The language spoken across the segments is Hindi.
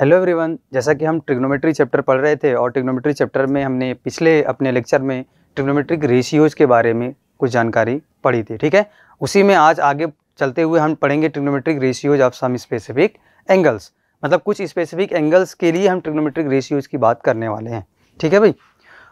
हेलो एवरीवन जैसा कि हम ट्रिग्नोमेट्री चैप्टर पढ़ रहे थे और ट्रिग्नोमेट्री चैप्टर में हमने पिछले अपने लेक्चर में ट्रिग्नोमेट्रिक रेशियोज़ के बारे में कुछ जानकारी पढ़ी थी ठीक है उसी में आज आगे चलते हुए हम पढ़ेंगे trigonometric ratios of some specific angles मतलब कुछ स्पेसिफिक एंगल्स के लिए हम ट्रिग्नोमेट्रिक रेशियोज की बात करने वाले हैं ठीक है भाई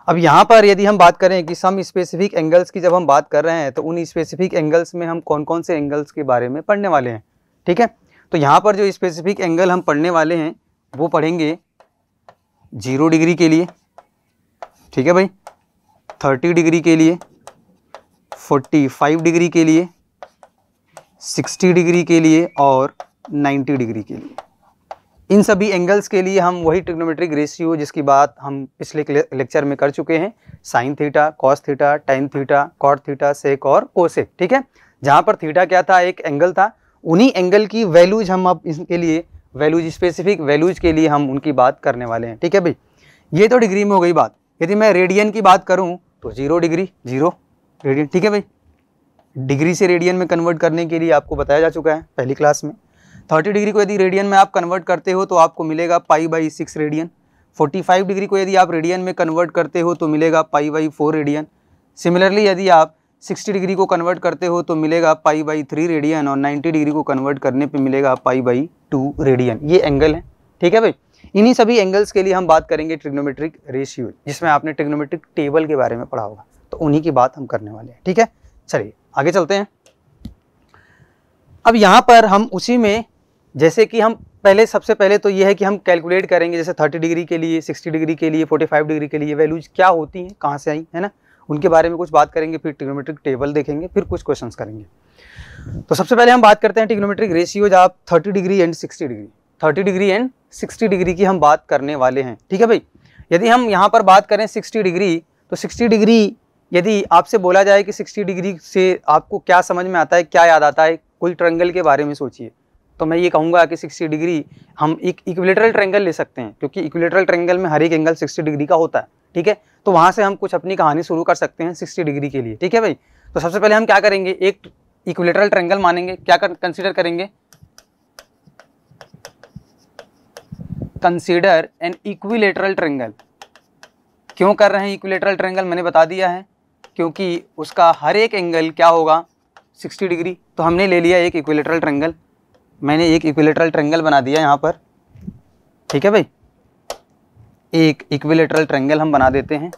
अब यहाँ पर यदि हम बात करें कि सम स्पेसिफिक एंगल्स की जब हम बात कर रहे हैं तो उन स्पेसिफिक एंगल्स में हम कौन कौन से एंगल्स के बारे में पढ़ने वाले हैं ठीक है तो यहाँ पर जो स्पेसिफिक एंगल हम पढ़ने वाले हैं वो पढ़ेंगे जीरो डिग्री के लिए ठीक है भाई थर्टी डिग्री के लिए फोर्टी फाइव डिग्री के लिए सिक्सटी डिग्री के लिए और नाइन्टी डिग्री के लिए इन सभी एंगल्स के लिए हम वही ट्रिग्नोमेट्रिक रेशियो जिसकी बात हम पिछले लेक्चर में कर चुके हैं sine theta cos theta tan theta cot theta sec और कोसेक ठीक है जहाँ पर थीटा क्या था एक एंगल था उन्हीं एंगल की वैल्यूज हम अब इसके लिए वैल्यूज स्पेसिफिक वैल्यूज के लिए हम उनकी बात करने वाले हैं ठीक है भाई ये तो डिग्री में हो गई बात यदि मैं रेडियन की बात करूँ तो जीरो डिग्री जीरो रेडियन ठीक है भाई डिग्री से रेडियन में कन्वर्ट करने के लिए आपको बताया जा चुका है पहली क्लास में थर्टी डिग्री को यदि रेडियन में आप कन्वर्ट करते हो तो आपको मिलेगा pi by six radian forty five degree को यदि आप रेडियन में कन्वर्ट करते हो तो मिलेगा pi by four radian similarly यदि आप 60 डिग्री को कन्वर्ट करते हो तो मिलेगा पाई बाई थ्री रेडियन और 90 डिग्री को कन्वर्ट करने पे मिलेगा पाई बाई टू रेडियन ये एंगल है ठीक है भाई इन्हीं सभी एंगल्स के लिए हम बात करेंगे ट्रिग्नोमेट्रिक रेशियो जिसमें आपने ट्रिग्नोमेट्रिक टेबल के बारे में पढ़ा होगा तो उन्हीं की बात हम करने वाले हैं ठीक है चलिए आगे चलते हैं अब यहाँ पर हम उसी में जैसे कि हम पहले सबसे पहले तो ये है कि हम कैलकुलेट करेंगे जैसे 30 डिग्री के लिए 60 डिग्री के लिए 45 डिग्री के लिए वैल्यूज क्या होती हैं कहाँ से आई है ना उनके बारे में कुछ बात करेंगे फिर टिग्नोमेट्रिक टेबल देखेंगे फिर कुछ क्वेश्चन करेंगे तो सबसे पहले हम बात करते हैं टिग्नोमेट्रिक रेशियोज आप thirty degree and sixty degree thirty degree and sixty degree की हम बात करने वाले हैं ठीक है भाई यदि हम यहाँ पर बात करें सिक्सटी डिग्री तो सिक्सटी डिग्री यदि आपसे बोला जाए कि सिक्सटी डिग्री से आपको क्या समझ में आता है क्या याद आता है कोई ट्रेंगल के बारे में सोचिए तो मैं ये कहूँगा कि 60 डिग्री हम एक इक्विलेटरल ट्रेंगल ले सकते हैं क्योंकि इक्विलेटरल ट्रेंगल में हर एक एंगल 60 डिग्री का होता है ठीक है तो वहाँ से हम कुछ अपनी कहानी शुरू कर सकते हैं सिक्सटी डिग्री के लिए ठीक है भाई तो सबसे पहले हम क्या करेंगे एक इक्विलेटरल ट्रेंगल मानेंगे क्या कंसिडर करेंगे कंसिडर एन इक्विलेटरल ट्रेंगल क्यों कर रहे हैं इक्विलेटरल ट्रेंगल मैंने बता दिया है क्योंकि उसका हर एक एंगल क्या होगा 60 डिग्री तो हमने ले लिया एक इक्विलेटरल ट्रेंगल मैंने एक इक्विलेटरल ट्रेंगल बना दिया यहाँ पर ठीक है भाई एक इक्विलेटरल ट्रेंगल हम बना देते हैं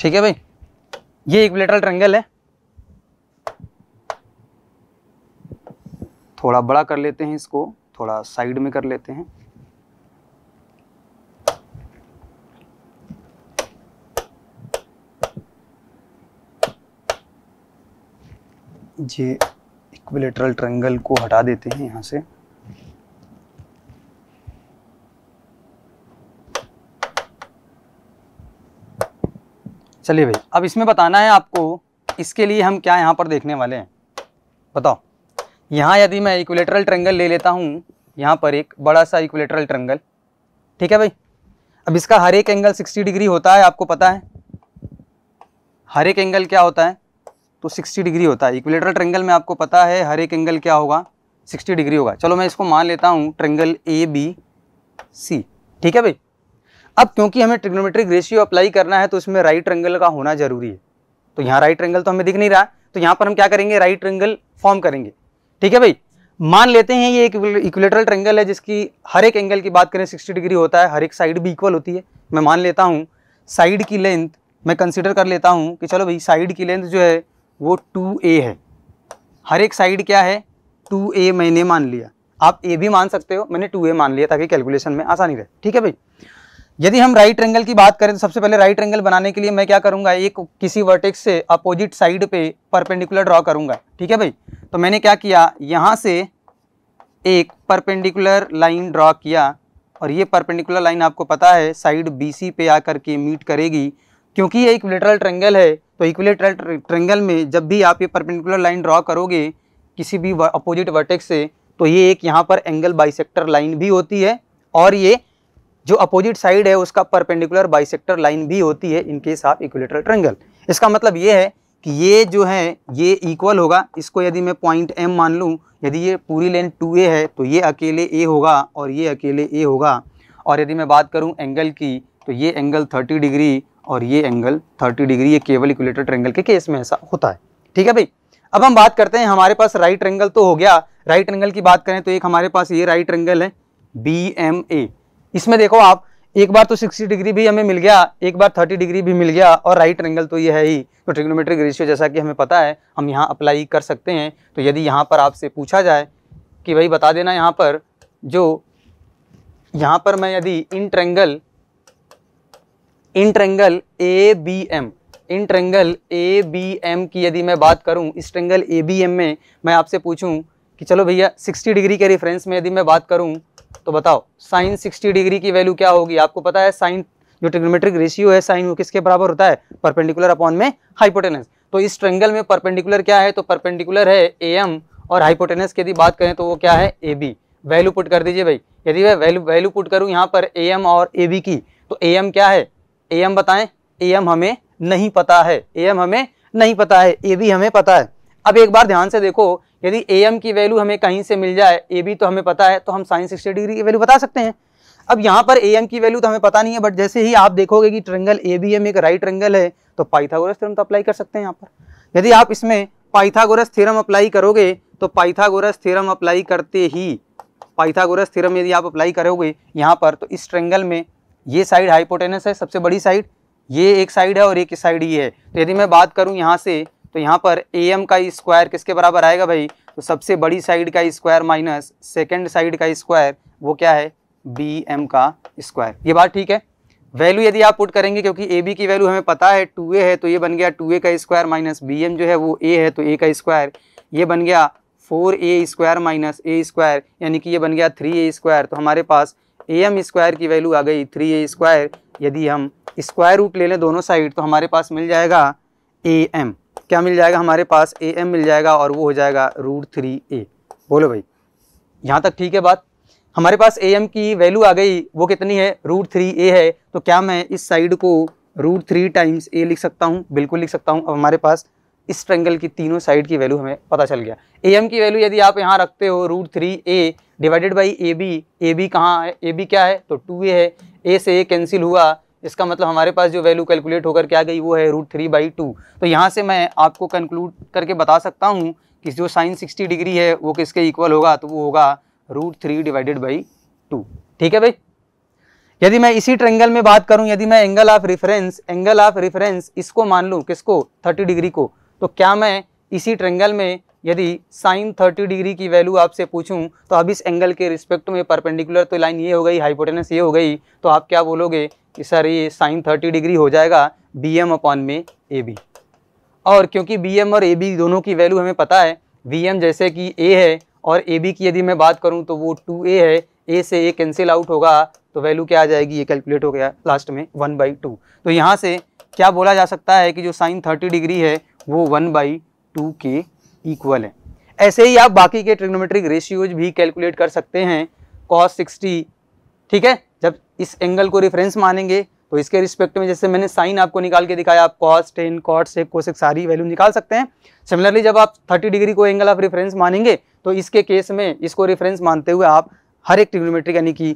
ठीक है भाई ये इक्विलेटरल ट्रेंगल है थोड़ा बड़ा कर लेते हैं इसको थोड़ा साइड में कर लेते हैं ये इक्विलेटरल ट्रंगल को हटा देते हैं यहाँ से चलिए भाई अब इसमें बताना है आपको इसके लिए हम क्या यहाँ पर देखने वाले हैं बताओ यहाँ यदि मैं इक्विलेटरल ट्रंगल ले लेता हूँ यहाँ पर एक बड़ा सा इक्विलेटरल ट्रंगल ठीक है भाई अब इसका हर एक एंगल 60 डिग्री होता है आपको पता है हर एक एंगल क्या होता है तो 60 डिग्री होता है इक्विलेटरल ट्रेंगल में आपको पता है हर एक एंगल क्या होगा 60 डिग्री होगा चलो मैं इसको मान लेता हूँ ट्रेंगल ए बी सी ठीक है भाई अब क्योंकि हमें ट्रिग्नोमेट्रिक रेशियो अप्लाई करना है तो इसमें राइट ट्रेंगल का होना जरूरी है तो यहाँ राइट ट्रेंगल तो हमें दिख नहीं रहा तो यहाँ पर हम क्या करेंगे राइट ट्रेंगल फॉर्म करेंगे ठीक है भाई मान लेते हैं ये एक इक्विलेटरल ट्रेंगल है जिसकी हर एक एंगल की बात करें 60 डिग्री होता है हर एक साइड भी इक्वल होती है मैं मान लेता हूँ साइड की लेंथ मैं कंसिडर कर लेता हूँ कि चलो भाई साइड की लेंथ जो है वो टू ए है हर एक साइड क्या है टू ए मैंने मान लिया आप ए भी मान सकते हो मैंने टू ए मान लिया ताकि कैलकुलेशन में आसानी रहे ठीक है भाई यदि हम राइट एंगल की बात करें तो सबसे पहले राइट एंगल बनाने के लिए मैं क्या करूंगा एक किसी वर्टेक्स से अपोजिट साइड पे परपेंडिकुलर ड्रॉ करूंगा ठीक है भाई तो मैंने क्या किया यहाँ से एक परपेंडिकुलर लाइन ड्रॉ किया और ये परपेंडिकुलर लाइन आपको पता है साइड सी पे आकर के मीट करेगी क्योंकि ये इक्विलेटरल ट्रेंगल है तो इक्विलेटरल ट्रेंगल में जब भी आप ये परपेंडिकुलर लाइन ड्रॉ करोगे किसी भी अपोजिट वर्टेक्स से तो ये एक यहाँ पर एंगल बाइसेक्टर लाइन भी होती है और ये जो अपोजिट साइड है उसका परपेंडिकुलर बाइसेक्टर लाइन भी होती है इनकेस ऑफ इक्विलेटरल ट्रेंगल इसका मतलब ये है कि ये जो है ये इक्वल होगा इसको यदि मैं पॉइंट एम मान लूँ यदि ये पूरी लेंथ टू ए है तो ये अकेले ए होगा और ये अकेले ए होगा और यदि मैं बात करूँ एंगल की तो ये एंगल 30 डिग्री और ये एंगल 30 डिग्री ये केवल इक्विलेटर ट्रेंगल के केस में ऐसा होता है ठीक है भाई अब हम बात करते हैं हमारे पास राइट एंगल तो हो गया राइट एंगल की बात करें तो एक हमारे पास ये राइट एंगल है बी एम ए इसमें देखो आप एक बार तो 60 डिग्री भी हमें मिल गया एक बार 30 डिग्री भी मिल गया और राइट एंगल तो ये है ही तो ट्रिग्नोमेट्रिक रेशियो जैसा कि हमें पता है हम यहाँ अप्लाई कर सकते हैं तो यदि यहाँ पर आपसे पूछा जाए कि भाई बता देना यहाँ पर जो यहाँ पर मैं यदि in triangle in triangle A B M in triangle A B M की यदि मैं बात करूं इस ट्रेंगल ए बी एम में मैं आपसे पूछूं कि चलो भैया 60 डिग्री के रेफरेंस में यदि मैं बात करूं तो बताओ साइन 60 डिग्री की वैल्यू क्या होगी आपको पता है साइन जो ट्रिग्नोमेट्रिक रेशियो है साइन वो किसके बराबर होता है परपेंडिकुलर अपॉन में हाइपोटेनस तो इस ट्रेंगल में परपेंडिकुलर क्या है तो परपेंडिकुलर है ए एम और हाइपोटेनस की यदि बात करें तो वो क्या है ए बी वैल्यू पुट कर दीजिए भाई यदि मैं वैल्यू वैल्यू पुट करूँ यहाँ पर ए एम और ए बी की तो ए एम क्या है एम बताएं एम हमें नहीं पता है एम हमें नहीं पता है ए बी हमें पता है अब एक बार ध्यान से देखो यदि ए एम की वैल्यू हमें कहीं से मिल जाए ए बी तो हमें पता है तो हम साइन सिक्सटी डिग्री की वैल्यू बता सकते हैं अब यहाँ पर ए एम की वैल्यू तो हमें पता नहीं है बट जैसे ही आप देखोगे कि ट्रेंगल ए बी एम एक राइट ट्रेंगल है तो पाइथागोरस थ्योरम तो अप्लाई कर सकते हैं यहाँ पर यदि आप इसमें पाइथागोरस थ्योरम अप्लाई करोगे तो पाइथागोरस थ्योरम अप्लाई करते ही पाइथागोरस थ्योरम यदि आप अप्लाई करोगे यहाँ पर तो इस ट्रेंगल में ये साइड हाइपोटेनस है सबसे बड़ी साइड ये एक साइड है और एक साइड ये है तो यदि मैं बात करूँ यहाँ से तो यहाँ पर ए एम का स्क्वायर किसके बराबर आएगा भाई तो सबसे बड़ी साइड का स्क्वायर माइनस सेकेंड साइड का स्क्वायर वो क्या है बी एम का स्क्वायर ये बात ठीक है वैल्यू यदि आप पुट करेंगे क्योंकि ए बी की वैल्यू हमें पता है टू ए है तो ये बन गया टू ए का स्क्वायर माइनस बी एम जो है वो ए है तो ए का स्क्वायर ये बन गया four A square minus A square यानी कि ये बन गया थ्री ए स्क्वायर तो हमारे पास ए एम स्क्वायर की वैल्यू आ गई थ्री ए स्क्वायर यदि हम स्क्वायर रूट ले लें दोनों साइड तो हमारे पास मिल जाएगा ए एम क्या मिल जाएगा हमारे पास ए एम मिल जाएगा और वो हो जाएगा रूट थ्री ए बोलो भाई यहाँ तक ठीक है बात हमारे पास ए एम की वैल्यू आ गई वो कितनी है रूट थ्री ए है तो क्या मैं इस साइड को रूट थ्री टाइम्स ए लिख सकता हूँ बिल्कुल लिख सकता हूँ अब हमारे पास इस ट्रेंगल की तीनों साइड की वैल्यू हमें पता चल गया ए एम की वैल्यू यदि आप यहाँ रखते हो root three A divided by A B A B कहाँ है ए बी क्या है तो टू ए है ए से ए कैंसिल हुआ इसका मतलब हमारे पास जो वैल्यू कैलकुलेट होकर के आ गई वो है रूट थ्री बाई टू तो यहाँ से मैं आपको कंक्लूड करके बता सकता हूँ कि जो साइन सिक्सटी डिग्री है वो किसके इक्वल होगा तो वो होगा root three divided by two ठीक है भाई यदि मैं इसी ट्रेंगल में बात करूँ यदि मैं angle of reference angle of reference इसको मान लूँ किसको थर्टी डिग्री को तो क्या मैं इसी ट्रेंगल में यदि साइन 30 डिग्री की वैल्यू आपसे पूछूं तो अब इस एंगल के रिस्पेक्ट में परपेंडिकुलर तो लाइन ये हो गई हाइपोटेनस ये हो गई तो आप क्या बोलोगे कि सर ये साइन 30 डिग्री हो जाएगा बी एम अपॉन में ए बी और क्योंकि बी एम और ए बी दोनों की वैल्यू हमें पता है बी एम जैसे कि ए है और ए बी की यदि मैं बात करूँ तो वो टू ए है ए से ए कैंसिल आउट होगा तो वैल्यू क्या आ जाएगी ये कैलकुलेट हो गया लास्ट में वन बाई टू तो यहाँ से क्या बोला जा सकता है कि जो साइन थर्टी डिग्री है वो वन बाई टू के इक्वल है ऐसे ही आप बाकी के ट्रिग्नोमेट्रिक रेशियोज भी कैलकुलेट कर सकते हैं कॉस 60 ठीक है जब इस एंगल को रेफरेंस मानेंगे तो इसके रिस्पेक्ट में जैसे मैंने साइन आपको निकाल के दिखाया आप कॉस टेन कॉट कोस एक सारी वैल्यू निकाल सकते हैं सिमिलरली जब आप 30 डिग्री को एंगल ऑफ रेफरेंस मानेंगे तो इसके केस में इसको रेफरेंस मानते हुए आप हर एक ट्रिग्नोमेट्रिक यानी कि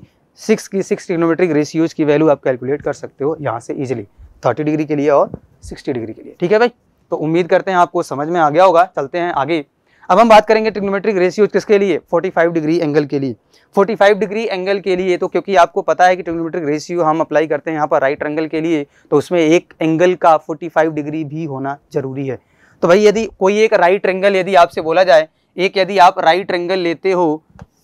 सिक्स की सिक्स ट्रिग्नोमेट्रिक रेशियोज की वैल्यू आप कैलकुलेट कर सकते हो यहाँ से ईजिली थर्टी डिग्री के लिए और सिक्सटी डिग्री के लिए ठीक है भाई तो उम्मीद करते हैं आपको समझ में आ गया होगा चलते हैं आगे अब हम बात करेंगे ट्रिग्नोमेट्रिक रेशियो किसके लिए 45 डिग्री एंगल के लिए 45 डिग्री एंगल के लिए तो क्योंकि आपको पता है कि ट्रिग्नोमेट्रिक रेशियो हम अप्लाई करते हैं यहाँ पर राइट एंगल के लिए तो उसमें एक एंगल का 45 डिग्री भी होना जरूरी है तो भाई यदि कोई एक राइट एंगल यदि आपसे बोला जाए एक यदि आप राइट एंगल लेते हो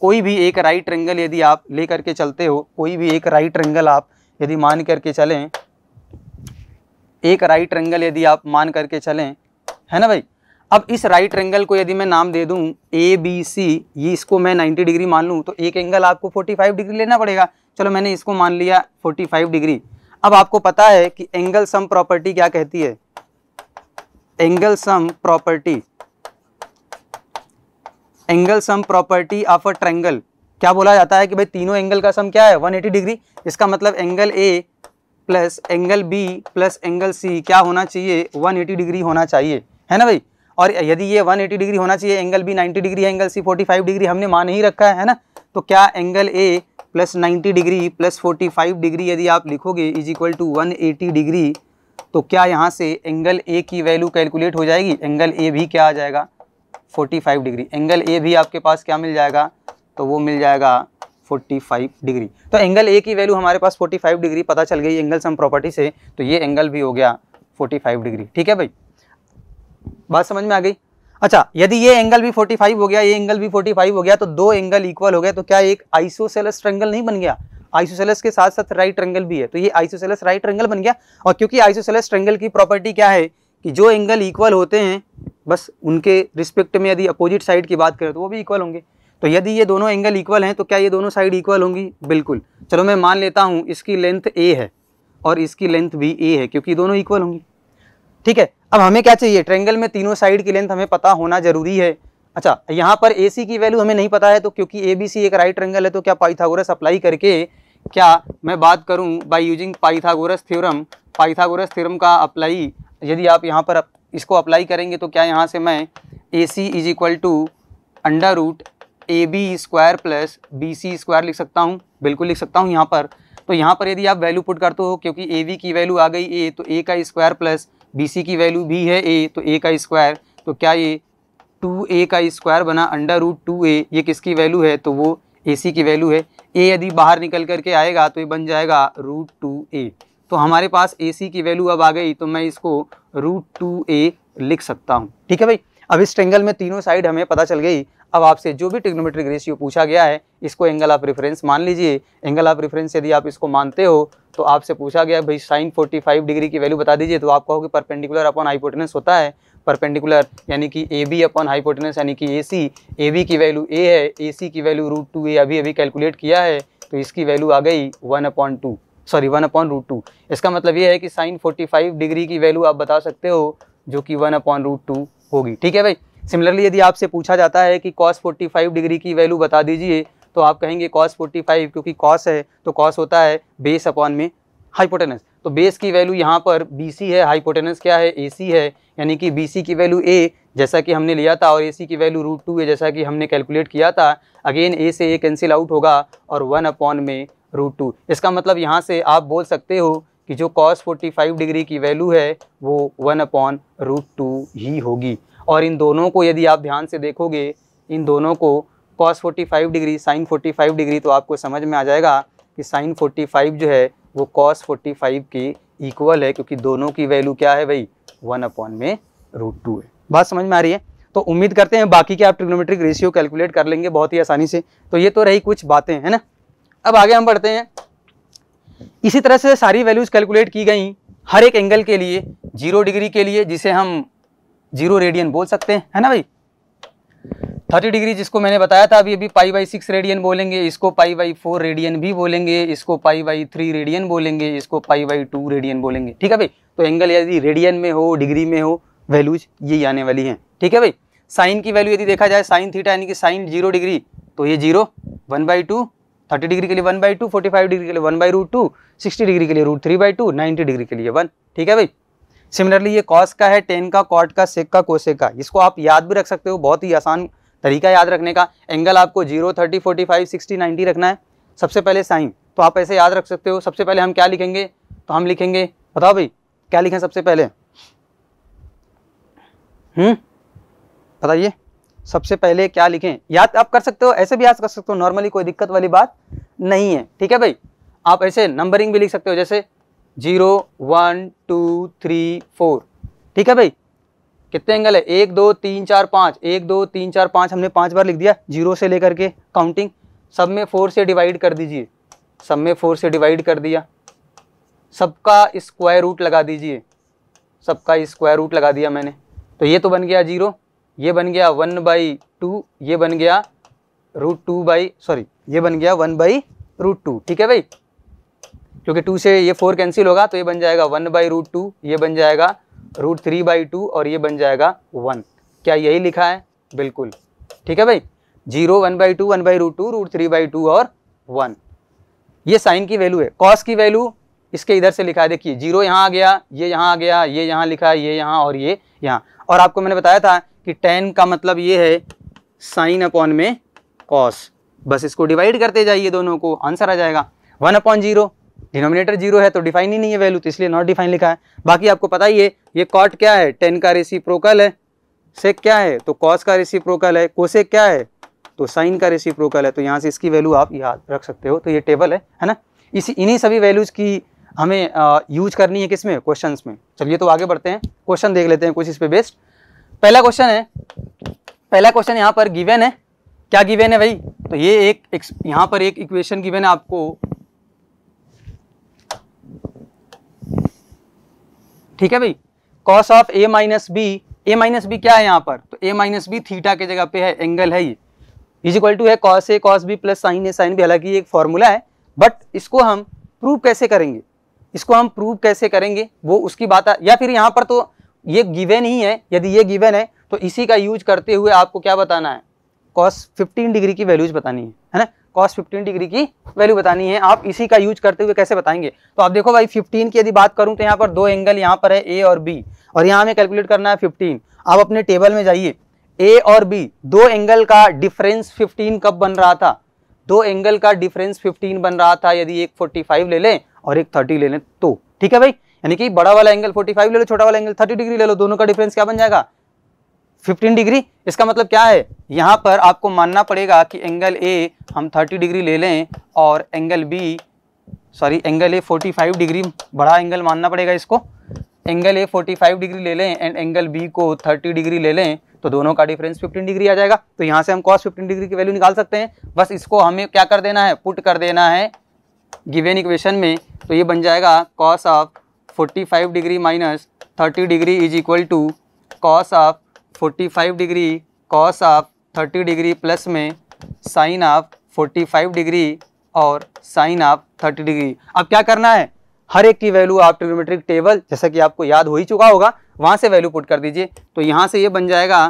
कोई भी एक राइट एंगल यदि आप ले करके चलते हो कोई भी एक राइट एंगल आप यदि मान करके चलें एक राइट एंगल यदि आप मान करके चलें है ना भाई अब इस राइट एंगल को यदि मैं नाम दे दूं ए बी सी ये इसको मैं 90 डिग्री मान लूं तो एक एंगल आपको 45 डिग्री लेना पड़ेगा चलो मैंने इसको मान लिया 45 डिग्री अब आपको पता है कि एंगल सम प्रॉपर्टी क्या कहती है angle sum property angle sum property of a triangle क्या बोला जाता है कि भाई तीनों एंगल का सम क्या है 180 डिग्री इसका मतलब angle A plus angle B plus angle C क्या होना चाहिए 180 डिग्री होना चाहिए है ना भाई और यदि ये 180 डिग्री होना चाहिए एंगल बी 90 डिग्री है एंगल सी 45 डिग्री हमने मान ही रखा है ना तो क्या angle A plus ninety degree plus forty five degree यदि आप लिखोगे is equal to one eighty degree तो क्या यहाँ से एंगल ए की वैल्यू कैलकुलेट हो जाएगी एंगल ए भी क्या आ जाएगा forty five degree angle A भी आपके पास क्या मिल जाएगा तो वो मिल जाएगा 45 डिग्री तो एंगल ए की वैल्यू हमारे पास 45 डिग्री पता चल गई एंगल सम प्रॉपर्टी से तो ये एंगल भी हो गया 45 डिग्री ठीक है भाई बात समझ में आ गई अच्छा यदि ये एंगल भी 45 हो गया ये एंगल भी 45 हो गया तो दो एंगल इक्वल हो गया तो क्या एक आइसोसेलस ट्रेंगल नहीं बन गया आइसोसेलस के साथ साथ राइट ट्रेंगल भी है तो ये आइसोसेलस राइट ट्रेंगल बन गया और क्योंकि आइसोसेलस ट्रेंगल की प्रॉपर्टी क्या है कि जो एंगल इक्वल होते हैं बस उनके रिस्पेक्ट में यदि अपोजिट साइड की बात करें तो वो भी इक्वल होंगे तो यदि ये दोनों एंगल इक्वल हैं तो क्या ये दोनों साइड इक्वल होंगी बिल्कुल चलो मैं मान लेता हूँ इसकी लेंथ ए है और इसकी लेंथ भी ए है क्योंकि दोनों इक्वल होंगी ठीक है अब हमें क्या चाहिए ट्रेंगल में तीनों साइड की लेंथ हमें पता होना जरूरी है अच्छा यहाँ पर ए की वैल्यू हमें नहीं पता है तो क्योंकि ए बी सी एक राइट ट्रेंगल है तो क्या पाइथागोरस अप्लाई करके क्या मैं बात करूँ by using Pythagoras theorem Pythagoras theorem का अप्लाई यदि आप यहाँ पर इसको अप्लाई करेंगे तो क्या यहाँ से मैं A C is equal to under root A B square plus B C square लिख सकता हूँ बिल्कुल लिख सकता हूँ यहाँ पर तो यहाँ पर यदि आप वैल्यू पुट करते हो क्योंकि ए बी की वैल्यू आ गई ए तो ए का स्क्वायर प्लस बी सी की वैल्यू भी है ए तो ए का स्क्वायर तो क्या ये टू ए का स्क्वायर बना अंडर रूट टू ए ये किसकी वैल्यू है तो वो ए सी की वैल्यू है ए यदि बाहर निकल करके आएगा तो ये बन जाएगा रूट टू ए तो हमारे पास ए सी की वैल्यू अब आ गई तो मैं इसको रूट टू ए लिख सकता हूँ ठीक है भाई अब इस ट्रेंगल में तीनों साइड हमें पता चल गई अब आपसे जो भी टिग्नोमेट्रिक रेशियो पूछा गया है इसको एंगल ऑफ रेफरेंस मान लीजिए एंगल ऑफ रेफरेंस यदि आप इसको मानते हो तो आपसे पूछा गया भाई साइन 45 डिग्री की वैल्यू बता दीजिए तो आप कहोगे परपेंडिकुलर अपॉन हाइपोटेनस होता है परपेंडिकुलर यानी कि ए बी अपॉन हाइपोटेनस यानी कि ए सी ए बी की वैल्यू ए है ए सी की वैल्यू रूट टू ए अभी अभी कैलकुलेट किया है तो इसकी वैल्यू आ गई one upon two sorry one upon root two इसका मतलब ये है कि साइन 45 डिग्री की वैल्यू आप बता सकते हो जो कि वन अपॉन रूट टू होगी ठीक है भाई सिमिलरली यदि आपसे पूछा जाता है कि कॉस 45 डिग्री की वैल्यू बता दीजिए तो आप कहेंगे कॉस 45 क्योंकि कॉस है तो कॉस होता है बेस अपॉन में हाइपोटेनस तो बेस की वैल्यू यहाँ पर बी है हाइपोटेनस क्या है ए है यानी कि बी की वैल्यू ए जैसा कि हमने लिया था और ए की वैल्यू रूट टू है जैसा कि हमने कैलकुलेट किया था अगेन ए से ए कैंसिल आउट होगा और वन अपॉन में रूट टू इसका मतलब यहाँ से आप बोल सकते हो कि जो कॉस 45 डिग्री की वैल्यू है वो वन अपॉन रूट टू ही होगी और इन दोनों को यदि आप ध्यान से देखोगे इन दोनों को कॉस 45 डिग्री साइन 45 डिग्री तो आपको समझ में आ जाएगा कि साइन 45 जो है वो कॉस 45 के इक्वल है क्योंकि दोनों की वैल्यू क्या है भाई वन अपॉन में रूट टू है बात समझ में आ रही है तो उम्मीद करते हैं बाकी के आप ट्रिग्नोमेट्रिक रेशियो कैलकुलेट कर लेंगे बहुत ही आसानी से तो ये तो रही कुछ बातें हैं ना अब आगे हम बढ़ते हैं इसी तरह से सारी वैल्यूज़ कैलकुलेट की गई हर एक एंगल के लिए जीरो डिग्री के लिए जिसे हम जीरो रेडियन बोल सकते हैं है ना भाई थर्टी डिग्री जिसको मैंने बताया था अभी अभी पाई बाई सिक्स रेडियन बोलेंगे इसको पाई बाई फोर रेडियन भी बोलेंगे इसको पाई बाई थ्री रेडियन बोलेंगे इसको पाई बाई टू रेडियन बोलेंगे ठीक है भाई तो एंगल यदि रेडियन में हो डिग्री में हो वैल्यूज ये आने वाली हैं ठीक है भाई साइन की वैल्यू यदि देखा जाए साइन थीटा यानी कि साइन जीरो डिग्री तो ये zero one by two thirty degree के लिए one by two forty five degree के लिए one by root two sixty degree के लिए root three by two ninety degree के लिए वन ठीक है भाई सिमिलरली ये कॉस का है टेन का कॉट का सेक का कोसेक का इसको आप याद भी रख सकते हो बहुत ही आसान तरीका याद रखने का एंगल आपको zero thirty forty five sixty ninety रखना है सबसे पहले साइन तो आप ऐसे याद रख सकते हो सबसे पहले हम क्या लिखेंगे तो हम लिखेंगे बताओ भाई क्या लिखें सबसे पहले हम्म बताइए सबसे पहले क्या लिखें याद आप कर सकते हो ऐसे भी याद कर सकते हो नॉर्मली कोई दिक्कत वाली बात नहीं है ठीक है भाई आप ऐसे नंबरिंग भी लिख सकते हो जैसे zero one two three four ठीक है भाई कितने एंगल है एक दो तीन चार पाँच एक दो तीन चार पाँच हमने पाँच बार लिख दिया जीरो से लेकर के काउंटिंग सब में फोर से डिवाइड कर दीजिए सब में फोर से डिवाइड कर दिया सबका स्क्वायर रूट लगा दीजिए सबका स्क्वायर रूट लगा दिया मैंने तो ये तो बन गया जीरो ये बन गया वन बाई टू ये बन गया रूट टू बाई सॉरी ये बन गया वन बाई रूट टू ठीक है भाई क्योंकि टू से ये फोर कैंसिल होगा तो ये बन जाएगा वन बाई रूट टू ये बन जाएगा रूट थ्री बाई टू और ये बन जाएगा वन क्या यही लिखा है बिल्कुल ठीक है भाई zero one by two one by root two root three by two और वन ये साइन की वैल्यू है कॉस की वैल्यू इसके इधर से लिखा है देखिए जीरो यहाँ आ गया ये यहाँ आ गया ये यहाँ लिखा है ये यहाँ और ये यहाँ और आपको मैंने बताया था कि टेन का मतलब ये है साइन अपॉन में कॉस बस इसको डिवाइड करते जाइए दोनों को आंसर आ जाएगा one upon zero denominator zero है तो डिफाइन ही नहीं है वैल्यू तो इसलिए नॉट डिफाइन लिखा है बाकी आपको पता ही है ये कॉट क्या है टेन का रेसी प्रोकल है सेक क्या है तो कॉस का रेसी प्रोकल है कोसेक क्या है तो साइन का रेसी प्रोकल है तो यहाँ से इसकी वैल्यू आप याद रख सकते हो तो ये टेबल है है ना इसी इन्हीं सभी वैल्यूज़ की हमें यूज करनी है किसमें क्वेश्चन में चलिए तो आगे बढ़ते हैं क्वेश्चन देख लेते हैं कुछ इस पर बेस्ट पहला क्वेश्चन है पहला क्वेश्चन यहाँ पर गिवेन है क्या गिवेन है भाई तो ये एक, एक यहाँ पर एक इक्वेशन गिवेन है आपको ठीक है भाई cos of A minus B A minus B क्या है यहाँ पर तो ए माइनस बी थीटा के जगह पे है एंगल है ये इज इक्वल टू है cos A cos B plus sine A sine B हालांकि एक फॉर्मूला है बट इसको हम प्रूव कैसे करेंगे इसको हम प्रूव कैसे करेंगे वो उसकी बात है या फिर यहाँ पर तो ये गिवेन ही है यदि ये गिवेन है तो इसी का यूज करते हुए आपको क्या बताना है कॉस 15 डिग्री की वैल्यूज बतानी है है ना कॉस फिफ्टीन डिग्री की वैल्यू बतानी है आप इसी का यूज करते हुए कैसे बताएंगे तो आप देखो भाई फिफ्टीन की यदि बात करूँ तो यहाँ पर दो एंगल यहाँ पर है ए और बी और यहाँ हमें कैलकुलेट करना है फिफ्टीन आप अपने टेबल में जाइए ए और बी दो एंगल का डिफरेंस फिफ्टीन कब बन रहा था दो एंगल का डिफरेंस 15 बन रहा था यदि एक 45 ले लें और एक 30 ले लें तो ठीक है भाई यानी कि बड़ा वाला एंगल 45 ले लो छोटा वाला एंगल 30 डिग्री ले लो दोनों का डिफरेंस क्या बन जाएगा 15 डिग्री इसका मतलब क्या है यहाँ पर आपको मानना पड़ेगा कि एंगल ए हम 30 डिग्री ले लें और angle B sorry angle A 45 degree बड़ा एंगल मानना पड़ेगा इसको एंगल ए 45 डिग्री ले लें एंड एंगल बी को 30 डिग्री ले लें तो दोनों का डिफरेंस 15 डिग्री आ जाएगा तो यहाँ से हम कॉस फिफ्टीन डिग्री की वैल्यू निकाल सकते हैं बस इसको हमें क्या कर देना है पुट कर देना है गिवेन इक्वेशन में तो ये बन जाएगा cos of five degree minus thirty degree is equal to cos of 45 degree cos of 30 degree plus में साइन ऑफ 45 डिग्री और साइन ऑफ 30 डिग्री अब क्या करना है हर एक की वैल्यू आप ट्रिग्नोमेट्रिक टेबल जैसा कि आपको याद हो ही चुका होगा वहाँ से वैल्यू पुट कर दीजिए तो यहाँ से ये बन जाएगा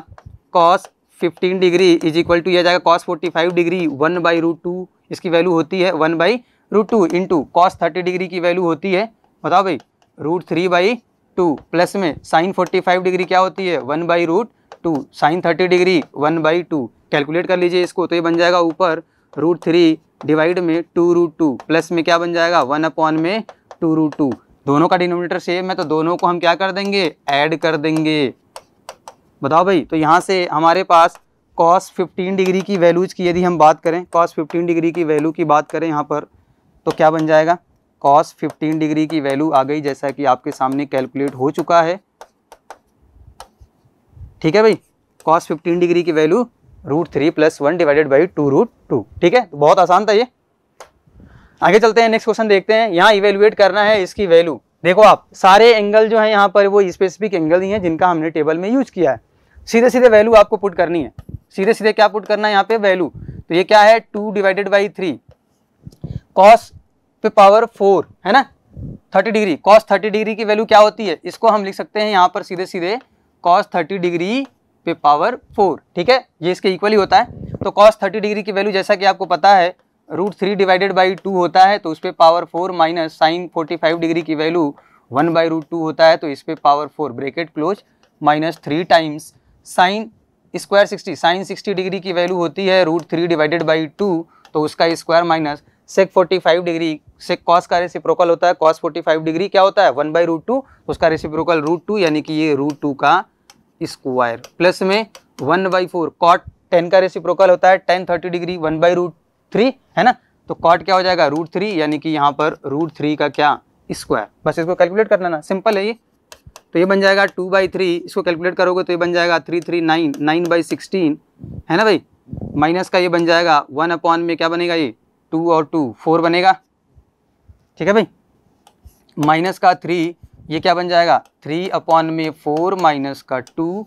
cos 15 degree is equal to यह जाएगा cos 45 degree one by root two इसकी वैल्यू होती है one by root two into cos thirty degree की वैल्यू होती है बताओ भाई root three by two plus में साइन फोर्टी फाइव डिग्री क्या होती है one by root two sine thirty degree one by two calculate कर लीजिए इसको तो ये बन जाएगा ऊपर रूट थ्री डिवाइड में टू रूट टू प्लस में क्या बन जाएगा वन अपॉन में टू रूट टू दोनों का डिनोमीटर सेम है तो दोनों को हम क्या कर देंगे ऐड कर देंगे बताओ भाई तो यहाँ से हमारे पास कॉस फिफ्टीन डिग्री की वैल्यूज की यदि हम बात करें कॉस फिफ्टीन डिग्री की वैल्यू की बात करें यहाँ पर तो क्या बन जाएगा कॉस 15 डिग्री की वैल्यू आ गई जैसा कि आपके सामने कैलकुलेट हो चुका है ठीक है भाई कॉस फिफ्टीन डिग्री की value root three plus one divided by two root two ठीक है तो बहुत आसान था ये आगे चलते हैं नेक्स्ट क्वेश्चन देखते हैं यहाँ इवेल्युएट करना है इसकी वैल्यू देखो आप सारे एंगल जो है यहाँ पर वो स्पेसिफिक एंगल ही हैं जिनका हमने टेबल में यूज किया है सीधे सीधे वैल्यू आपको पुट करनी है सीधे सीधे क्या पुट करना है यहाँ पे वैल्यू तो ये क्या है two divided by three cos पे पावर फोर है ना thirty degree cos thirty degree की वैल्यू क्या होती है इसको हम लिख सकते हैं यहाँ पर सीधे सीधे कॉस थर्टी डिग्री पे पावर फोर ठीक है ये इसके इक्वली होता है तो कॉस थर्टी डिग्री की वैल्यू जैसा कि आपको पता है root three divided by two होता है तो उस पर power four minus sine forty five degree की value one by root two होता है तो इस पर power four bracket close minus three times sine square sixty sine sixty degree की वैल्यू होती है root three divided by two तो उसका square minus sec forty five degree sec cos का रेसिप्रोकल होता है कॉस फोर्टी फाइव डिग्री क्या होता है वन बाई रूट टू उसका रेसिप्रोकल रूट टू यानी कि ये रूट टू का स्क्वायर प्लस में one by four cot tan का रेसिप्रोकल होता है tan thirty degree one by root three है ना तो कॉट क्या हो जाएगा रूट थ्री यानी कि यहाँ पर रूट थ्री का क्या स्क्वायर बस इसको कैलकुलेट करना ना सिंपल है ये तो ये बन जाएगा टू बाई थ्री इसको कैलकुलेट करोगे तो ये बन जाएगा three three nine nine by sixteen है ना भाई माइनस का ये बन जाएगा वन अपॉन में क्या बनेगा ये टू और टू फोर बनेगा ठीक है भाई माइनस का थ्री ये क्या बन जाएगा थ्री अपॉन में फोर माइनस का टू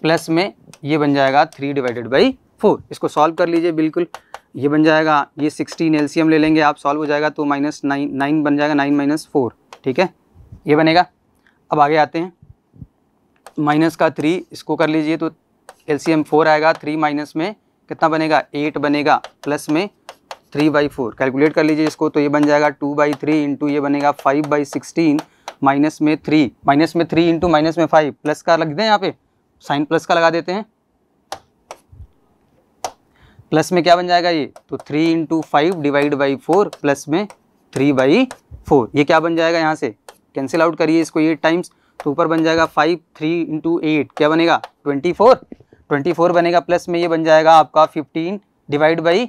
प्लस में ये बन जाएगा थ्री डिवाइडेड बाई फोर इसको सॉल्व कर लीजिए बिल्कुल ये बन जाएगा ये सिक्सटीन एलसीएम ले लेंगे आप सॉल्व हो जाएगा तो माइनस नाइन नाइन बन जाएगा नाइन माइनस फोर ठीक है ये बनेगा अब आगे आते हैं माइनस का थ्री इसको कर लीजिए तो एलसीएम फोर आएगा थ्री माइनस में कितना बनेगा एट बनेगा प्लस में थ्री बाई फोर कैलकुलेट कर लीजिए इसको तो ये बन जाएगा टू बाई थ्री इंटू ये बनेगा फाइव बाई सिक्सटीन माइनस में थ्री माइनस में थ्री इंटू माइनस में फाइव प्लस का लग दें यहाँ पे साइन प्लस का लगा देते हैं प्लस में क्या बन जाएगा ये तो three into five divide by four plus में थ्री बाई फोर ये क्या बन जाएगा यहाँ से कैंसिल आउट करिए इसको एट टाइम्स तो ऊपर बन जाएगा फाइव थ्री इंटू एट क्या बनेगा ट्वेंटी फोर ट्वेंटी फोर बनेगा प्लस में ये बन जाएगा आपका fifteen divide by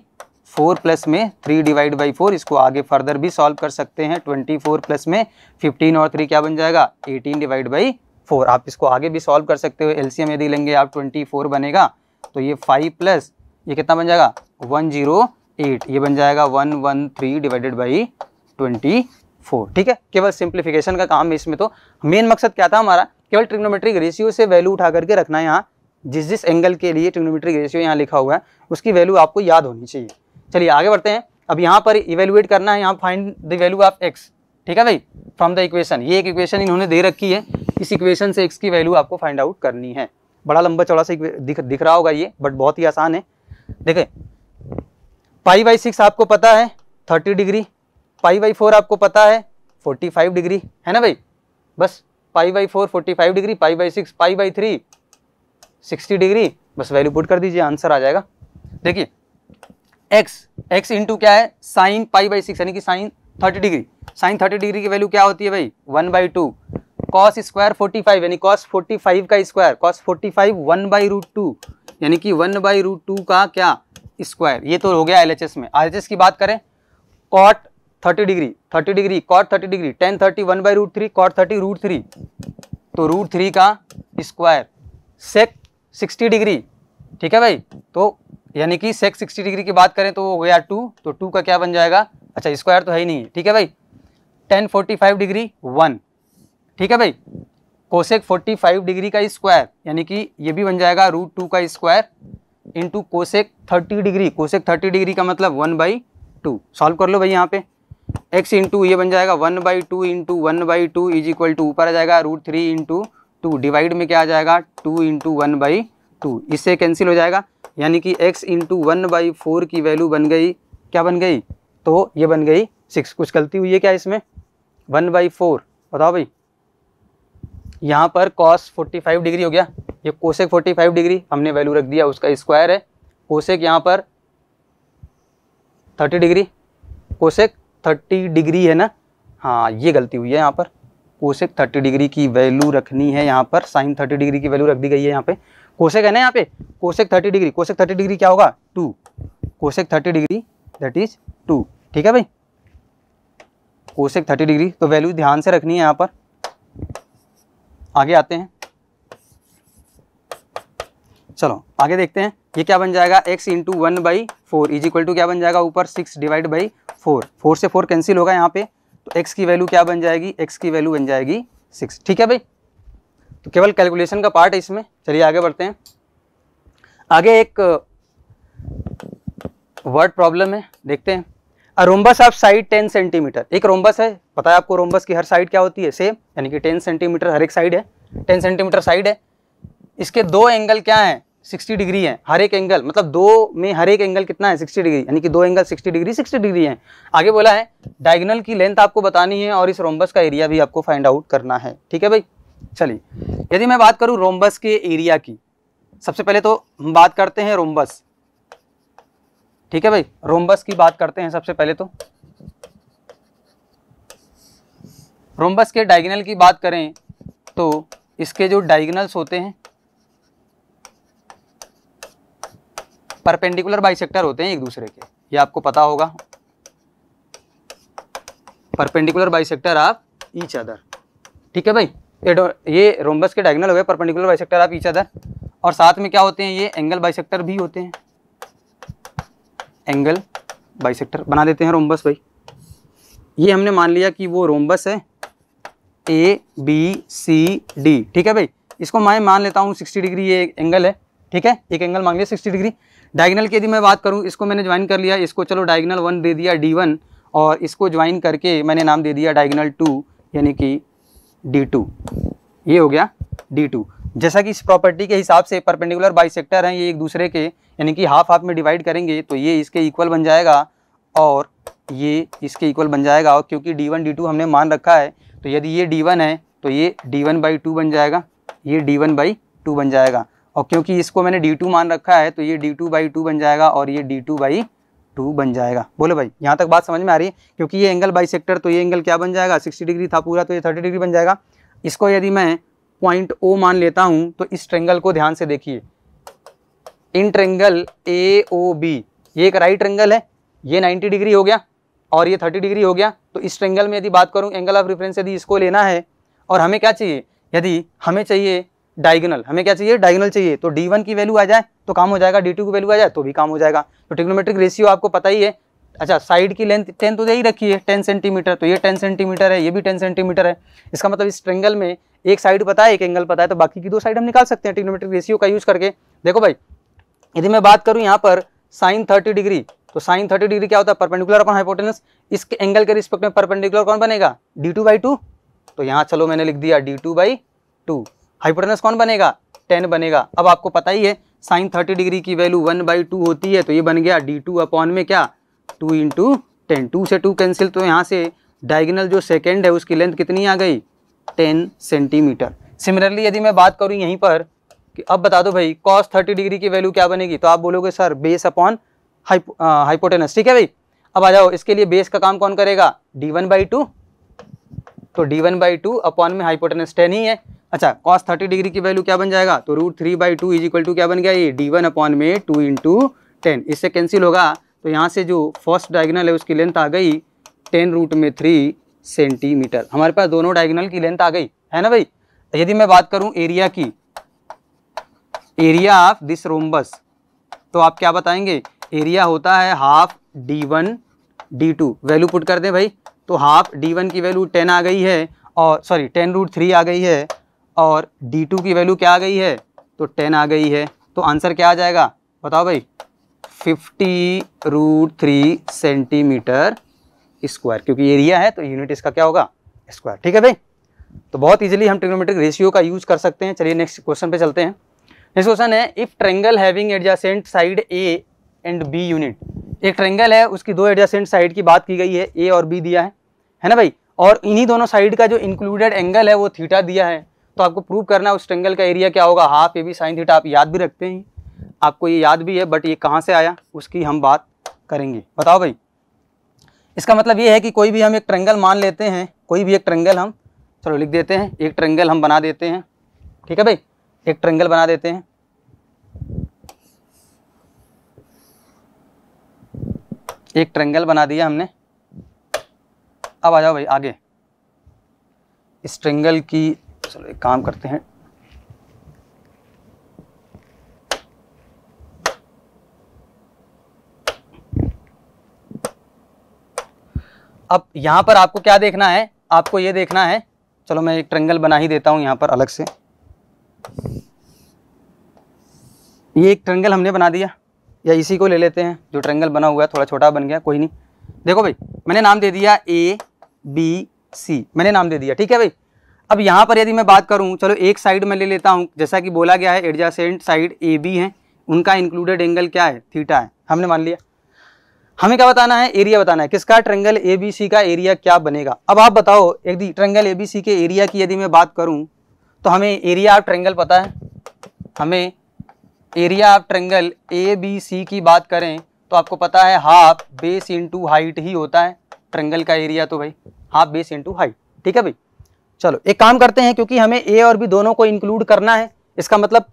four plus में थ्री डिवाइड बाई फोर इसको आगे फर्दर भी सॉल्व कर सकते हैं ट्वेंटी फोर प्लस में फिफ्टीन और थ्री क्या बन जाएगा एटीन डिवाइड बाई फोर आप इसको आगे भी सॉल्व कर सकते हो एलसीएम यदि लेंगे आप ट्वेंटी फोर बनेगा तो ये फाइव प्लस ये कितना बन जाएगा वन जीरो एट ये बन जाएगा one one three divided by twenty four ठीक है केवल सिंप्लीफिकेशन का काम है इसमें तो मेन मकसद क्या था हमारा केवल ट्रिग्नोमेट्रिक रेशियो से वैल्यू उठा करके रखना है यहाँ जिस जिस एंगल के लिए ट्रिग्नोमेट्रिक रेशियो यहाँ लिखा हुआ है उसकी वैल्यू आपको याद होनी चाहिए चलिए आगे बढ़ते हैं अब यहाँ पर इवेलुएट करना है यहाँ find the value of x ठीक है भाई फ्रॉम द इक्वेशन ये एक इक्वेशन इन्होंने दे रखी है इस इक्वेशन से एक्स की वैल्यू आपको फाइंड आउट करनी है बड़ा लंबा चौड़ा सा दिख दिख रहा होगा ये बट बहुत ही आसान है देखें पाई बाई सिक्स आपको पता है thirty degree pi by four आपको पता है फोर्टी फाइव डिग्री है ना भाई बस pi by four forty five degree pi by six pi by three sixty degree बस वैल्यू पुट कर दीजिए आंसर आ जाएगा देखिए एक्स एक्स इंटू क्या है साइन पाई बाई सिक्स यानी कि sine thirty degree sine thirty degree की वैल्यू क्या होती है भाई one by two cos square forty five यानी कॉस फोर्टी फाइव का square cos forty five one by root two यानी कि वन बाई रूट टू का क्या स्क्वायर ये तो हो गया एल में आर की बात करें cot thirty degree thirty degree cot thirty degree tan thirty one by root three cot thirty root three तो रूट थ्री का स्क्वायर सेक सिक्सटी डिग्री ठीक है भाई तो यानी कि सेक्स सिक्सटी डिग्री की बात करें तो वो हो गया टू तो टू का क्या बन जाएगा अच्छा स्क्वायर तो है ही नहीं ठीक है भाई tan forty five degree one ठीक है भाई कोसेक फाइव डिग्री का स्क्वायर यानी कि ये भी बन जाएगा रूट टू का square into cosec thirty degree cosec thirty degree का मतलब वन बाई टू सॉल्व कर लो भाई यहाँ पे एक्स इंटू ये बन जाएगा one by two into one by two is equal to ऊपर आ जाएगा root three into two divide में क्या आ जाएगा two into one by two इससे कैंसिल हो जाएगा यानी कि x into one by four की वैल्यू बन गई क्या बन गई तो ये बन गई सिक्स कुछ गलती हुई है क्या इसमें वन बाई फोर बताओ भाई यहाँ पर कॉस फोर्टी फाइव डिग्री हो गया ये कोसेक फोर्टी फाइव डिग्री हमने वैल्यू रख दिया उसका स्क्वायर है कोसेक यहाँ पर thirty degree cosec thirty degree है ना हाँ ये गलती हुई है यहाँ पर कोसेक थर्टी डिग्री की वैल्यू रखनी है यहाँ पर साइन थर्टी डिग्री की वैल्यू रख दी गई है यहाँ पे कोशेक है ना यहाँ पे cosec thirty degree cosec thirty degree क्या होगा two cosec thirty degree that is two ठीक है भाई कोशेक थर्टी डिग्री तो वैल्यू ध्यान से रखनी है यहाँ पर आगे आते हैं चलो आगे देखते हैं ये क्या बन जाएगा x into one by four is equal to क्या बन जाएगा ऊपर six divide by four four से फोर कैंसिल होगा यहाँ पे तो x की वैल्यू क्या बन जाएगी x की वैल्यू बन जाएगी सिक्स ठीक है भाई तो केवल कैलकुलेशन का पार्ट है इसमें चलिए आगे बढ़ते हैं आगे एक वर्ड प्रॉब्लम है देखते हैं अ ऑफ साइड 10 सेंटीमीटर एक रोम्बस है पता है आपको रोम्बस की हर साइड क्या होती है सेम यानी कि 10 सेंटीमीटर हर एक साइड है 10 सेंटीमीटर साइड है इसके दो एंगल क्या है 60 डिग्री है हर एक एंगल मतलब दो में हर एक एंगल कितना है 60 डिग्री यानी कि दो एंगल 60 डिग्री 60 डिग्री है आगे बोला है डायगनल की लेंथ आपको बतानी है और इस रोम्बस का एरिया भी आपको फाइंड आउट करना है ठीक है भाई चलिए यदि मैं बात करूं रोम्बस के एरिया की सबसे पहले तो हम बात करते हैं रोम्बस ठीक है भाई रोम्बस की बात करते हैं सबसे पहले तो रोम्बस के डायगनल की बात करें तो इसके जो डायगनल्स होते हैं परपेंडिकुलर बाइसेक्टर होते हैं एक दूसरे के ये आपको पता होगा perpendicular bisector of each other ठीक है भाई ये रोमबस के डायगनल हो गए perpendicular bisector of each other और साथ में क्या होते हैं ये एंगल बाइसेक्टर भी होते हैं एंगल बाइसेक्टर बना देते हैं रोमबस भाई ये हमने मान लिया कि वो रोमबस है ए बी सी डी ठीक है भाई इसको मैं मान लेता हूँ सिक्सटी डिग्री ये एंगल है ठीक है एक एंगल मांग लिया सिक्सटी डिग्री डायगनल की यदि मैं बात करूँ इसको मैंने ज्वाइन कर लिया इसको चलो डायगनल वन दे दिया डी वन और इसको ज्वाइन करके मैंने नाम दे दिया डायगनल टू यानी कि डी टू ये हो गया डी टू जैसा कि इस प्रॉपर्टी के हिसाब से परपेंडिकुलर बाई सेक्टर हैं ये एक दूसरे के यानी कि हाफ हाफ में डिवाइड करेंगे तो ये इसके इक्वल बन जाएगा और ये इसके इक्वल बन जाएगा और क्योंकि डी वन डी टू हमने मान रखा है तो यदि ये डी वन है तो ये डी वन बाई टू बन जाएगा ये डी वन बाई टू बन जाएगा और क्योंकि इसको मैंने डी टू मान रखा है तो ये डी टू बाई टू बन जाएगा और ये डी टू बाई टू बन जाएगा बोले भाई यहाँ तक बात समझ में आ रही है क्योंकि ये एंगल बाई तो ये एंगल क्या बन जाएगा सिक्सटी डिग्री था पूरा तो ये थर्टी डिग्री बन जाएगा इसको यदि मैं पॉइंट ओ मान लेता हूँ तो इस ट्रेंगल को ध्यान से देखिए इन ट्रेंगल ए ओ बी ये एक राइट ट्रेंगल है ये 90 डिग्री हो गया और ये 30 डिग्री हो गया तो इस ट्रेंगल में यदि बात करूँ एंगल ऑफ रिफरेंस यदि इसको लेना है और हमें क्या चाहिए यदि हमें चाहिए डायगोनल हमें क्या चाहिए डायगोनल चाहिए तो डी वन की वैल्यू आ जाए तो काम हो जाएगा डी टू की वैल्यू आ जाए तो भी काम हो जाएगा तो ट्रिग्नोमेट्रिक रेशियो आपको पता ही है अच्छा साइड की लेंथ टेन तो यही रखी है टेन सेंटीमीटर तो ये टेन सेंटीमीटर है ये भी टेन सेंटीमीटर है इसका मतलब इस ट्रेंगल में एक साइड पता है एक एंगल पता है तो बाकी की दो साइड हम निकाल सकते हैं ट्रिग्नोमेट्रिक रेशियो का यूज करके देखो भाई यदि मैं बात करूँ यहाँ पर साइन थर्टी डिग्री तो साइन थर्टी डिग्री क्या होता है परपेंडिकुलर अपन हाइपोटेनस इसके एंगल के रिस्पेक्ट में परपेंडिकुलर कौन बनेगा डी टू बाई टू तो यहाँ चलो मैंने लिख दिया D two by two hypotenuse कौन बनेगा टेन बनेगा अब आपको पता ही है साइन थर्टी डिग्री की वैल्यू वन बाई टू होती है तो ये बन गया डी टू अपॉन में क्या टू इंटू टेन टू से टू कैंसिल तो यहाँ से डायगनल जो सेकेंड है उसकी लेंथ कितनी आ गई टेन सेंटीमीटर सिमिलरली यदि मैं बात करूँ यहीं पर कि अब बता दो भाई कॉस थर्टी डिग्री की वैल्यू क्या बनेगी तो आप बोलोगे सर बेस अपॉन हाइपोटेनस ठीक है भाई अब आ जाओ इसके लिए बेस का काम कौन करेगा डी वन बाई टू तो D one by two upon में हाइपोटेनस टेन ही है अच्छा कॉस थर्टी डिग्री की वैल्यू क्या बन जाएगा तो root three by two is equal to क्या बन गया ये डी वन अपॉन में टू इंटू टेन इससे कैंसिल होगा तो यहाँ से जो फर्स्ट डायगनल है उसकी लेंथ आ गई टेन रूट में थ्री सेंटीमीटर हमारे पास दोनों डायगनल की लेंथ आ गई है ना भाई तो यदि मैं बात करूँ एरिया की एरिया ऑफ दिस रोम्बस तो आप क्या बताएंगे एरिया होता है half D one D two value put कर दें भाई तो हाफ डी वन की वैल्यू टेन आ गई है और सॉरी टेन रूट थ्री आ गई है और डी टू की वैल्यू क्या आ गई है तो टेन आ गई है तो आंसर क्या आ जाएगा बताओ भाई fifty root three centimetre square क्योंकि एरिया है तो यूनिट इसका क्या होगा स्क्वायर ठीक है भाई तो बहुत इजीली हम ट्रिग्नोमेट्रिक रेशियो का यूज़ कर सकते हैं चलिए नेक्स्ट क्वेश्चन पे चलते हैं नेक्स्ट क्वेश्चन है if triangle having adjacent side A and B unit एक ट्रेंगल है उसकी दो एडजेंट साइड की बात की गई है ए और बी दिया है है ना भाई और इन्हीं दोनों साइड का जो इंक्लूडेड एंगल है वो थीटा दिया है तो आपको प्रूव करना है उस ट्रेंगल का एरिया क्या होगा half A B sine theta आप याद भी रखते हैं आपको ये याद भी है बट ये कहाँ से आया उसकी हम बात करेंगे बताओ भाई इसका मतलब ये है कि कोई भी हम एक ट्रेंगल मान लेते हैं कोई भी एक ट्रेंगल हम चलो लिख देते हैं एक ट्रेंगल हम बना देते हैं ठीक है भाई एक ट्रेंगल बना देते हैं एक ट्रेंगल बना दिया हमने अब आ जाओ भाई आगे इस ट्रेंगल की चलो एक काम करते हैं अब यहां पर आपको क्या देखना है आपको यह देखना है चलो मैं एक ट्रंगल बना ही देता हूं यहां पर अलग से ये एक ट्रंगल हमने बना दिया या इसी को ले लेते हैं जो ट्रंगल बना हुआ है थोड़ा छोटा बन गया कोई नहीं देखो भाई मैंने नाम दे दिया ए बी सी मैंने नाम दे दिया ठीक है भाई अब यहाँ पर यदि मैं बात करूँ चलो एक साइड में ले लेता हूँ जैसा कि बोला गया है एडजासेंट साइड ए बी है उनका इंक्लूडेड एंगल क्या है थीटा है हमने मान लिया हमें क्या बताना है एरिया बताना है किसका ट्रेंगल ए बी सी का एरिया क्या बनेगा अब आप बताओ यदि ट्रेंगल ए बी सी के एरिया की यदि मैं बात करूँ तो हमें एरिया ऑफ ट्रेंगल पता है हमें area of triangle A B C की बात करें तो आपको पता है हाफ बेस इंटू हाइट ही होता है ट्रेंगल का एरिया तो भाई हाफ बेस इंटू हाइट ठीक है भाई चलो एक काम करते हैं क्योंकि हमें ए और बी दोनों को इंक्लूड करना है इसका मतलब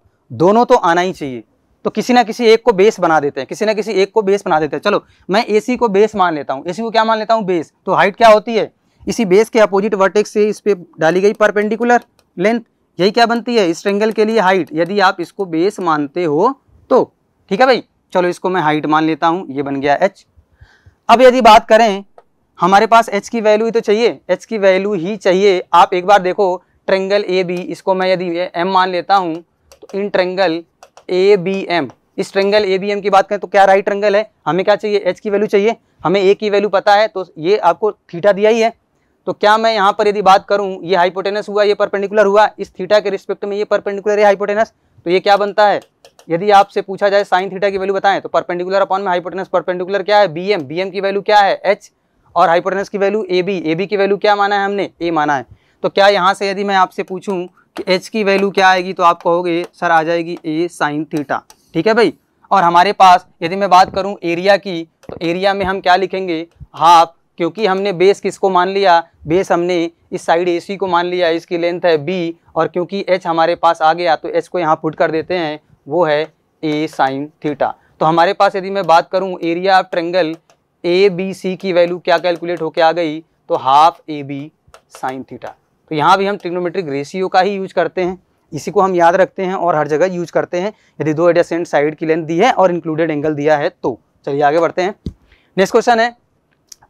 दोनों तो आना ही चाहिए तो किसी ना किसी एक को बेस बना देते हैं किसी ना किसी एक को बेस बना देते हैं चलो मैं ए को बेस मान लेता हूँ ए को क्या मान लेता हूँ बेस तो हाइट क्या होती है इसी बेस के अपोजिट वर्टेक्स से इस पर डाली गई परपेंडिकुलर लेंथ यही क्या बनती है इस ट्रेंगल के लिए हाइट यदि आप इसको बेस मानते हो तो ठीक है भाई चलो इसको मैं हाइट मान लेता हूँ ये बन गया एच अब यदि बात करें हमारे पास एच की वैल्यू ही तो चाहिए एच की वैल्यू ही चाहिए आप एक बार देखो ट्रेंगल ए बी इसको मैं यदि एम मान लेता हूँ तो in triangle A B M इस ट्रेंगल ए बी एम की बात करें तो क्या राइट ट्रेंगल है हमें क्या चाहिए एच की वैल्यू चाहिए हमें ए की वैल्यू पता है तो ये आपको थीटा दिया ही है तो क्या मैं यहाँ पर यदि बात करूँ ये हाइपोटेनस हुआ ये परपेंडिकुलर हुआ इस थीटा के रिस्पेक्ट में ये परपेंडिकुलर है हाइपोटेनस तो ये क्या बनता है यदि आपसे पूछा जाए साइन थीटा की वैल्यू बताएं तो परपेंडिकुलर अपॉन में हाइपोटेनस परपेंडिकुलर क्या है बी एम बी एम की वैल्यू क्या है एच और हाइपोटेनस की value A B A B की वैल्यू क्या माना है हमने ए माना है तो क्या यहाँ से यदि मैं आपसे पूछूँ कि एच की वैल्यू क्या आएगी तो आप कहोगे सर आ जाएगी ए साइन थीटा ठीक है भाई और हमारे पास यदि मैं बात करूँ एरिया की तो एरिया में हम क्या लिखेंगे हाफ क्योंकि हमने बेस किसको मान लिया बेस हमने इस साइड ए को मान लिया इसकी लेंथ है बी और क्योंकि एच हमारे पास आ गया तो एच को यहाँ फुट कर देते हैं वो है ए साइन थीटा तो हमारे पास यदि मैं बात करूँ area of triangle A B C की वैल्यू क्या कैलकुलेट होके आ गई तो half A B sine theta तो यहाँ भी हम ट्रिग्नोमेट्रिक रेशियो का ही यूज करते हैं इसी को हम याद रखते हैं और हर जगह यूज करते हैं यदि दो एडजेसेंट साइड की लेंथ दी है और इंक्लूडेड एंगल दिया है तो चलिए आगे बढ़ते हैं नेक्स्ट क्वेश्चन है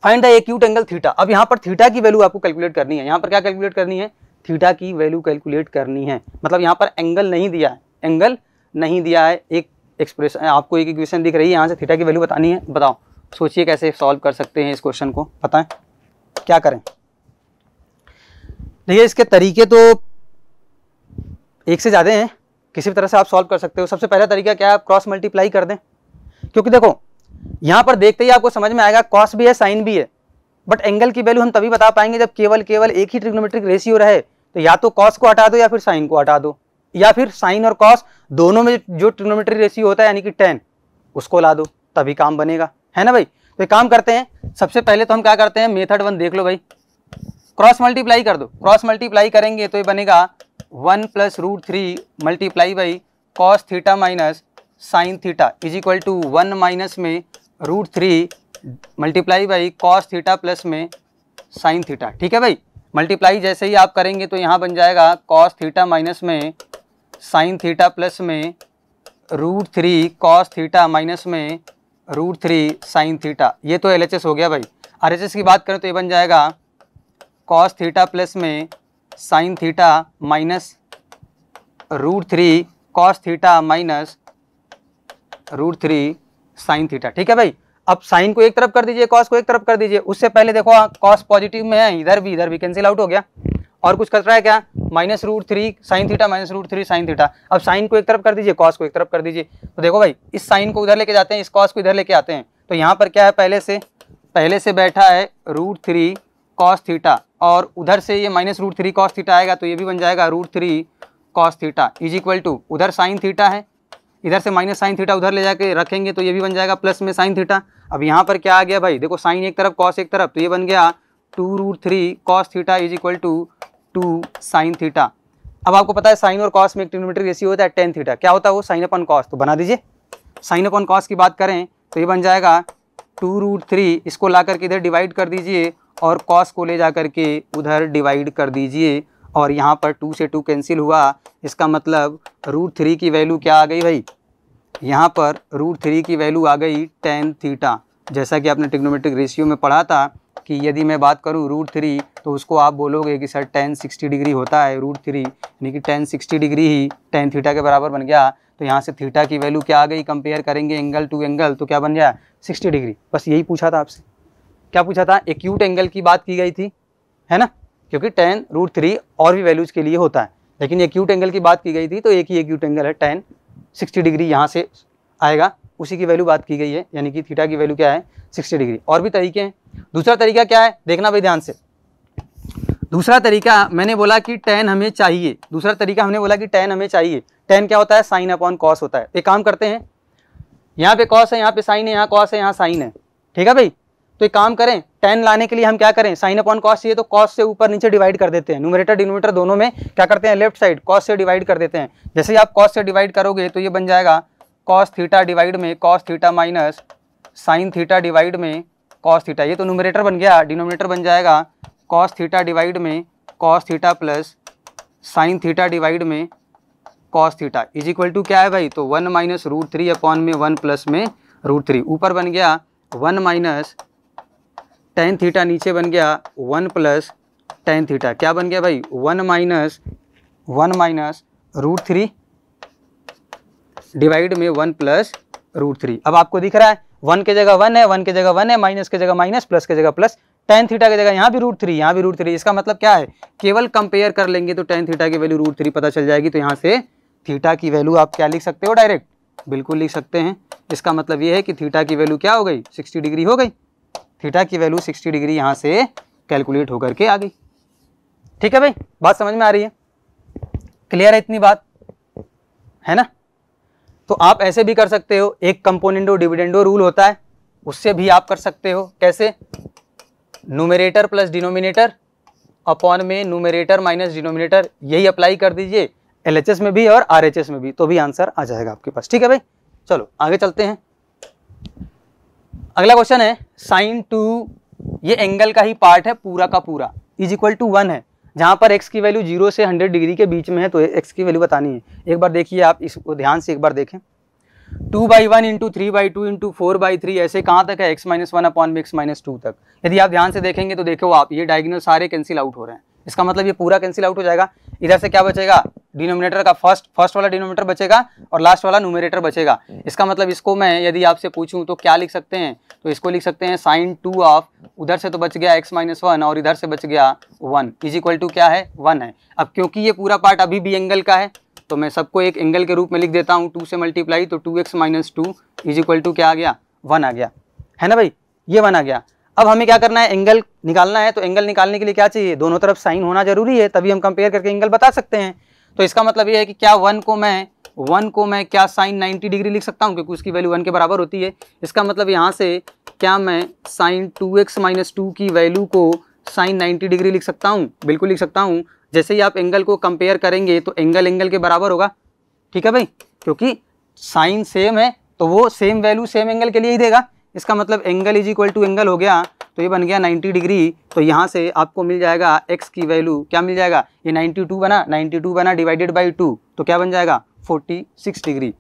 find the acute angle theta अब यहाँ पर थीटा की वैल्यू आपको कैलकुलेट करनी है यहाँ पर क्या कैलकुलेट करनी है थीटा की वैल्यू कैलकुलेट करनी है मतलब यहाँ पर एंगल नहीं दिया है एंगल नहीं दिया है एक एक्सप्रेशन आपको एक इक्वेशन दिख रही है यहाँ से थीटा की वैल्यू बतानी है बताओ सोचिए कैसे सॉल्व कर सकते हैं इस क्वेश्चन को बताएं क्या करें देखिए इसके तरीके तो एक से ज़्यादा हैं किसी भी तरह से आप सॉल्व कर सकते हो सबसे पहला तरीका क्या है आप क्रॉस मल्टीप्लाई कर दें क्योंकि देखो यहाँ पर देखते ही आपको समझ में आएगा कॉस भी है साइन भी है बट एंगल की वैल्यू हम तभी बता पाएंगे जब केवल केवल एक ही ट्रिग्नोमेट्रिक रेशियो रहे तो या तो कॉस को हटा दो या फिर साइन को हटा दो या फिर साइन और कॉस दोनों में जो ट्रिग्नोमेट्रिक रेशियो होता है यानी कि टेन उसको ला दो तभी काम बनेगा है ना भाई तो एक काम करते हैं सबसे पहले तो हम क्या करते हैं मेथड वन देख लो भाई क्रॉस मल्टीप्लाई कर दो क्रॉस मल्टीप्लाई करेंगे तो ये बनेगा one plus root three multiply by cos theta minus sine theta is equal to one minus में root three multiply by cos theta plus में साइन थीटा ठीक है भाई मल्टीप्लाई जैसे ही आप करेंगे तो यहाँ बन जाएगा कॉस थीटा माइनस में साइन थीटा प्लस में root three cos theta minus में रूट थ्री साइन थीटा ये तो एल हो गया भाई आर की बात करें तो ये बन जाएगा कॉस थीटा प्लस में sine theta minus root three cos theta minus root three sine theta ठीक है भाई अब साइन को एक तरफ कर दीजिए कॉस को एक तरफ कर दीजिए उससे पहले देखो कॉस पॉजिटिव में है इधर भी इधर भी कैंसिल आउट हो गया और कुछ कट रहा है क्या minus root three sine theta minus root three sine theta अब साइन को एक तरफ कर दीजिए कॉस को एक तरफ कर दीजिए तो देखो भाई इस साइन को उधर लेके जाते हैं इस कॉस को इधर लेके आते हैं तो यहाँ पर क्या है पहले से पहले से बैठा है रूट थ्री कॉस थीटा और उधर से ये minus root three cos theta आएगा तो ये भी बन जाएगा root three cos theta is equal to उधर साइन थीटा है इधर से माइनस साइन थीटा उधर ले जाके रखेंगे तो ये भी बन जाएगा प्लस में साइन थीटा अब यहाँ पर क्या आ गया भाई देखो साइन एक तरफ कॉस एक तरफ तो ये बन गया two root three cos theta is equal to two sine theta अब आपको पता है साइन और कॉस में एक ट्रिग्नोमेट्रिक रेशियो होता है टेन थीटा क्या होता है वो साइन अपन कॉस तो बना दीजिए साइन अपन कॉस की बात करें तो ये बन जाएगा टू रूट थ्री इसको ला करके इधर डिवाइड कर दीजिए और कॉस को ले जा करके उधर डिवाइड कर दीजिए और यहाँ पर टू से टू कैंसिल हुआ इसका मतलब रूट थ्री की वैल्यू क्या आ गई भाई यहाँ पर रूट थ्री की वैल्यू आ गई टेन थीटा जैसा कि आपने टिग्नोमेट्रिक रेशियो में पढ़ा था कि यदि मैं बात करूँ रूट थ्री तो उसको आप बोलोगे कि सर टेन सिक्सटी डिग्री होता है रूट थ्री यानी कि टेन सिक्सटी डिग्री ही टेन थीटा के बराबर बन गया तो यहाँ से थीटा की वैल्यू क्या आ गई कंपेयर करेंगे एंगल टू एंगल तो क्या बन गया सिक्सटी डिग्री बस यही पूछा था आपसे क्या पूछा था एक्यूट एंगल की बात की गई थी है ना क्योंकि टेन रूट थ्री और भी वैल्यूज़ के लिए होता है लेकिन एक्यूट एंगल की बात की गई थी तो एक ही एक्यूट एंगल है टेन सिक्सटी डिग्री यहाँ से आएगा उसी की वैल्यू बात की गई है यानी कि थीटा की वैल्यू क्या है सिक्सटी डिग्री और भी तरीके हैं दूसरा तरीका क्या है देखना भाई ध्यान से दूसरा तरीका मैंने बोला कि टेन हमें चाहिए दूसरा तरीका हमने बोला कि टेन हमें चाहिए टेन क्या होता है साइन अपॉन कॉस होता है एक काम करते हैं यहाँ पे कॉस है यहाँ पे साइन है यहाँ कॉस है यहाँ साइन है ठीक है भाई तो एक काम करें टेन लाने के लिए हम क्या करें साइन अपॉन कॉस चाहिए तो कॉस से ऊपर नीचे डिवाइड कर देते हैं न्यूमरेटर डिनोमीटर दोनों में क्या करते हैं लेफ्ट साइड कॉस से डिवाइड कर देते हैं जैसे ही आप कॉस से डिवाइड करोगे तो ये बन जाएगा कॉस थीटा डिवाइड में cos theta minus sine theta divide में कॉस थीटा ये तो नोमिनेटर बन गया डिनोमिनेटर बन जाएगा कॉस थीटा डिवाइड में cos theta plus sine theta divide में cos theta is equal to क्या है भाई तो one minus root three upon में वन प्लस में रूट थ्री ऊपर बन गया वन माइनस टेन थीटा नीचे बन गया वन प्लस टेन थीटा क्या बन गया भाई one minus one minus root three divide में वन प्लस रूट थ्री अब आपको दिख रहा है वन के जगह वन है वन के जगह वन है माइनस के जगह माइनस प्लस के जगह प्लस टेन थीटा की जगह यहाँ भी रूट थ्री यहाँ भी रूट थ्री इसका मतलब क्या है केवल कंपेयर कर लेंगे तो टेन थीटा की वैल्यू रूट थ्री पता चल जाएगी तो यहाँ से थीटा की वैल्यू आप क्या लिख सकते हो डायरेक्ट बिल्कुल लिख सकते हैं इसका मतलब ये है कि थीटा की वैल्यू क्या हो गई सिक्सटी डिग्री हो गई थीटा की वैल्यू सिक्सटी डिग्री यहाँ से कैलकुलेट होकर के आ गई ठीक है भाई बात समझ में आ रही है क्लियर है इतनी बात है ना तो आप ऐसे भी कर सकते हो एक कंपोनेंटो डिविडेंडो रूल होता है उससे भी आप कर सकते हो कैसे नूमेरेटर प्लस डिनोमिनेटर अपॉन में नूमेरेटर माइनस डिनोमिनेटर यही अप्लाई कर दीजिए एलएचएस में भी और आरएचएस में भी तो भी आंसर आ जाएगा आपके पास ठीक है भाई चलो आगे चलते हैं अगला क्वेश्चन है साइन टू ये एंगल का ही पार्ट है पूरा का पूरा इज इक्वल टू वन है जहाँ पर एक्स की वैल्यू जीरो से हंड्रेड डिग्री के बीच में है तो एक्स की वैल्यू बतानी है एक बार देखिए आप इसको ध्यान से एक बार देखें two by one into three by two into four by three ऐसे कहाँ तक है एक्स माइनस वन अपॉन में एक्स माइनस टू तक यदि आप ध्यान से देखेंगे तो देखो आप ये डायग्नल सारे कैंसिल आउट हो रहे हैं इसका मतलब ये पूरा कैंसिल आउट हो जाएगा इधर से क्या बचेगा डिनोमिनेटर का फर्स्ट फर्स्ट वाला डिनोमिनेटर बचेगा और लास्ट वाला न्यूमिनेटर बचेगा इसका मतलब इसको मैं यदि आपसे पूछूं तो क्या लिख सकते हैं तो इसको लिख सकते हैं साइन टू ऑफ उधर से तो बच गया एक्स माइनस वन और इधर से बच गया वन इज इक्वल टू क्या है वन है अब क्योंकि ये पूरा पार्ट अभी भी एंगल का है तो मैं सबको एक एंगल के रूप में लिख देता हूँ टू से मल्टीप्लाई तो two x minus two is equal to क्या आ गया वन आ गया है ना भाई ये वन आ गया अब हमें क्या करना है एंगल निकालना है तो एंगल निकालने के लिए क्या चाहिए दोनों तरफ साइन होना जरूरी है तभी हम कंपेयर करके एंगल बता सकते हैं तो इसका मतलब ये है कि क्या वन को मैं वन को मैं क्या साइन नाइन्टी डिग्री लिख सकता हूँ क्योंकि उसकी वैल्यू वन के बराबर होती है इसका मतलब यहाँ से क्या मैं sine two x minus two की वैल्यू को साइन नाइन्टी डिग्री लिख सकता हूँ बिल्कुल लिख सकता हूँ जैसे ही आप एंगल को कंपेयर करेंगे तो एंगल एंगल के बराबर होगा ठीक है भाई क्योंकि साइन सेम है तो वो सेम वैल्यू सेम एंगल के लिए ही देगा इसका मतलब angle is equal to angle हो गया तो ये बन गया 90 डिग्री तो यहाँ से आपको मिल जाएगा x की वैल्यू क्या मिल जाएगा ये 92 बना 92 बना डिवाइडेड बाई टू तो क्या बन जाएगा 46 डिग्री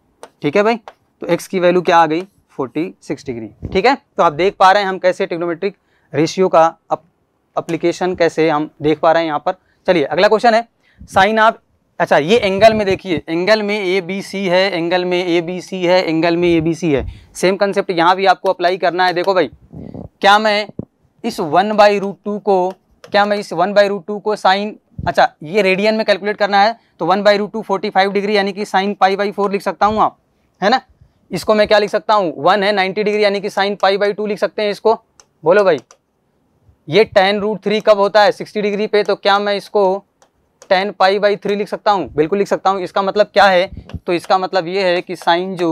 ठीक है भाई तो x की वैल्यू क्या आ गई 46 डिग्री ठीक है तो आप देख पा रहे हैं हम कैसे टिक्नोमेट्रिक रेशियो का अप्लीकेशन कैसे हम देख पा रहे हैं यहाँ पर चलिए अगला क्वेश्चन है साइन ऑफ अच्छा ये एंगल में देखिए एंगल में ए बी सी है एंगल में ए बी सी है एंगल में ए बी सी है सेम कंसेप्ट यहाँ भी आपको अप्लाई करना है देखो भाई क्या मैं इस वन बाई रूट टू को क्या मैं इस वन बाई रूट टू को साइन अच्छा ये रेडियन में कैलकुलेट करना है तो one by root two forty five degree यानी कि साइन पाई बाई फोर लिख सकता हूँ आप है ना इसको मैं क्या लिख सकता हूँ वन है नाइन्टी डिग्री यानी कि साइन पाई बाई टू लिख सकते हैं इसको बोलो भाई ये टेन रूट थ्री कब होता है सिक्सटी डिग्री पे तो क्या मैं इसको टेन पाई बाई थ्री लिख सकता हूँ बिल्कुल लिख सकता हूँ इसका मतलब क्या है तो इसका मतलब ये है कि साइन जो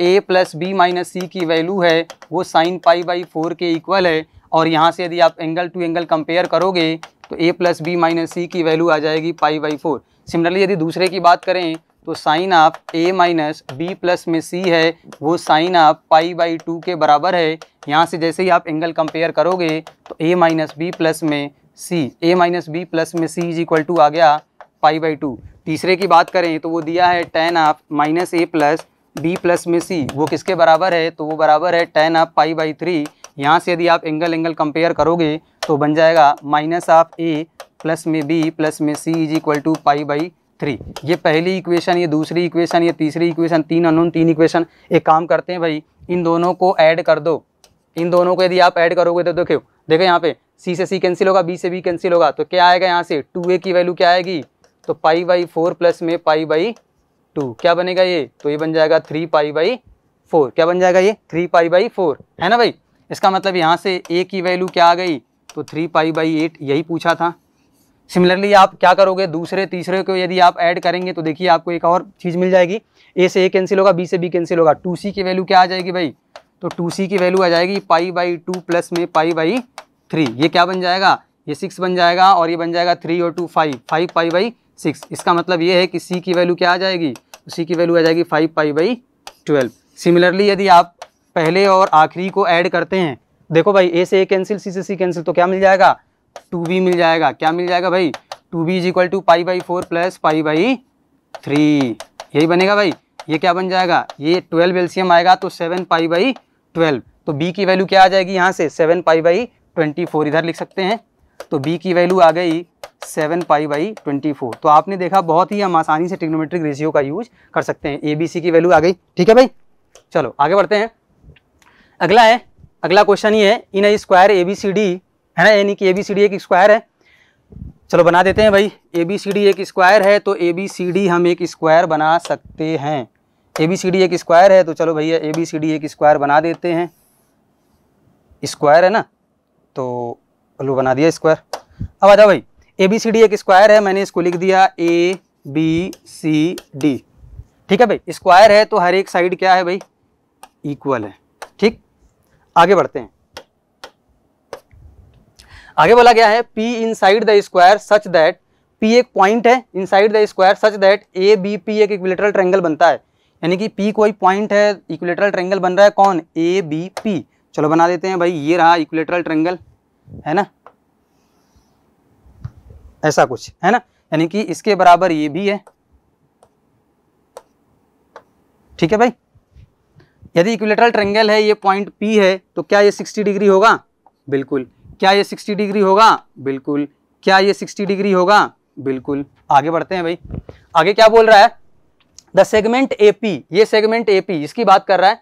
A plus B minus C की वैल्यू है वो साइन पाई बाई फोर के इक्वल है और यहाँ से यदि आप एंगल टू एंगल कंपेयर करोगे तो A plus B minus C की वैल्यू आ जाएगी पाई बाई फोर सिमिलरली यदि दूसरे की बात करें तो साइन आप ए माइनस बी प्लस में सी है वो साइन आप पाई बाई टू के बराबर है यहाँ से जैसे ही आप एंगल कंपेयर करोगे तो ए माइनस बी प्लस में C A minus B plus में सी इज इक्वल टू आ गया पाई बाई टू तीसरे की बात करें तो वो दिया है tan of minus A plus B plus में सी वो किसके बराबर है तो वो बराबर है tan of pi by three यहाँ से यदि आप एंगल एंगल कंपेयर करोगे तो बन जाएगा माइनस ऑफ ए प्लस में बी प्लस में C is equal to pi by three ये पहली इक्वेशन ये दूसरी इक्वेशन ये तीसरी इक्वेशन तीन अनोन तीन इक्वेशन एक काम करते हैं भाई इन दोनों को ऐड कर दो इन दोनों को यदि आप ऐड करोगे तो देखो देखो यहाँ पे सी से सी कैंसिल होगा बी से बी कैंसिल होगा तो क्या आएगा यहाँ से टू ए की वैल्यू क्या आएगी तो पाई बाई फोर प्लस में पाई बाई टू क्या बनेगा ये तो ये बन जाएगा थ्री पाई बाई फोर क्या बन जाएगा ये थ्री पाई बाई फोर है ना भाई इसका मतलब यहाँ से ए की वैल्यू क्या आ गई तो थ्री पाई बाई एट यही पूछा था सिमिलरली आप क्या करोगे दूसरे तीसरे को यदि आप ऐड करेंगे तो देखिए आपको एक और चीज़ मिल जाएगी ए से ए कैंसिल होगा बी से बी कैंसिल होगा टू सी की वैल्यू क्या आ जाएगी भाई तो टू सी की वैल्यू आ जाएगी पाई बाई टू प्लस में पाई बाई थ्री ये क्या बन जाएगा ये सिक्स बन जाएगा और ये बन जाएगा थ्री और two five five pi by six इसका मतलब ये है कि सी की वैल्यू क्या आ जाएगी सी तो की वैल्यू आ जाएगी five pi by twelve similarly यदि आप पहले और आखिरी को ऐड करते हैं देखो भाई ए से ए कैंसिल सी से सी कैंसिल तो क्या मिल जाएगा टू बी मिल जाएगा क्या मिल जाएगा भाई two B is equal to pi by four plus pi by three यही बनेगा भाई ये क्या बन जाएगा ये ट्वेल्व एल्सियम आएगा तो सेवन पाई बाई ट्वेल्व तो बी की वैल्यू क्या आ जाएगी यहाँ से seven pi by twenty four इधर लिख सकते हैं तो बी की वैल्यू आ गई seven pi by twenty four तो आपने देखा बहुत ही हम आसानी से टिग्नोमेट्रिक रेशियो का यूज कर सकते हैं ए बी सी की वैल्यू आ गई ठीक है भाई चलो आगे बढ़ते हैं अगला है अगला क्वेश्चन ये है in a square A B C D है ना यानी कि ए बी सी डी एक स्क्वायर है चलो बना देते हैं भाई ए बी सी डी एक स्क्वायर है तो ए बी सी डी हम एक स्क्वायर बना सकते हैं ए बी सी डी एक स्क्वायर है तो चलो भैया ए बी सी डी एक स्क्वायर बना देते हैं स्क्वायर है ना तो लो बना दिया स्क्वायर अब आ जाओ भाई ए बी सी डी एक स्क्वायर है मैंने इसको लिख दिया ए बी सी डी ठीक है भाई स्क्वायर है तो हर एक साइड क्या है भाई इक्वल है ठीक आगे बढ़ते हैं आगे बोला गया है P inside the square such that P एक पॉइंट है inside the square such that A B P एक इक्विलेटरल ट्रायंगल बनता है यानी कि पी कोई पॉइंट है इक्वलेटरल ट्रेंगल बन रहा है कौन ए बी पी चलो बना देते हैं भाई ये रहा इक्वलेटरल ट्रेंगल है ना ऐसा कुछ है ना यानी कि इसके बराबर ये भी है ठीक है भाई यदि इक्विलेटरल ट्रेंगल है ये पॉइंट पी है तो क्या ये 60 डिग्री होगा बिल्कुल क्या ये 60 डिग्री होगा बिल्कुल क्या ये 60 डिग्री होगा बिल्कुल आगे बढ़ते हैं भाई आगे क्या बोल रहा है द सेगमेंट ए पी ये सेगमेंट ए पी इसकी बात कर रहा है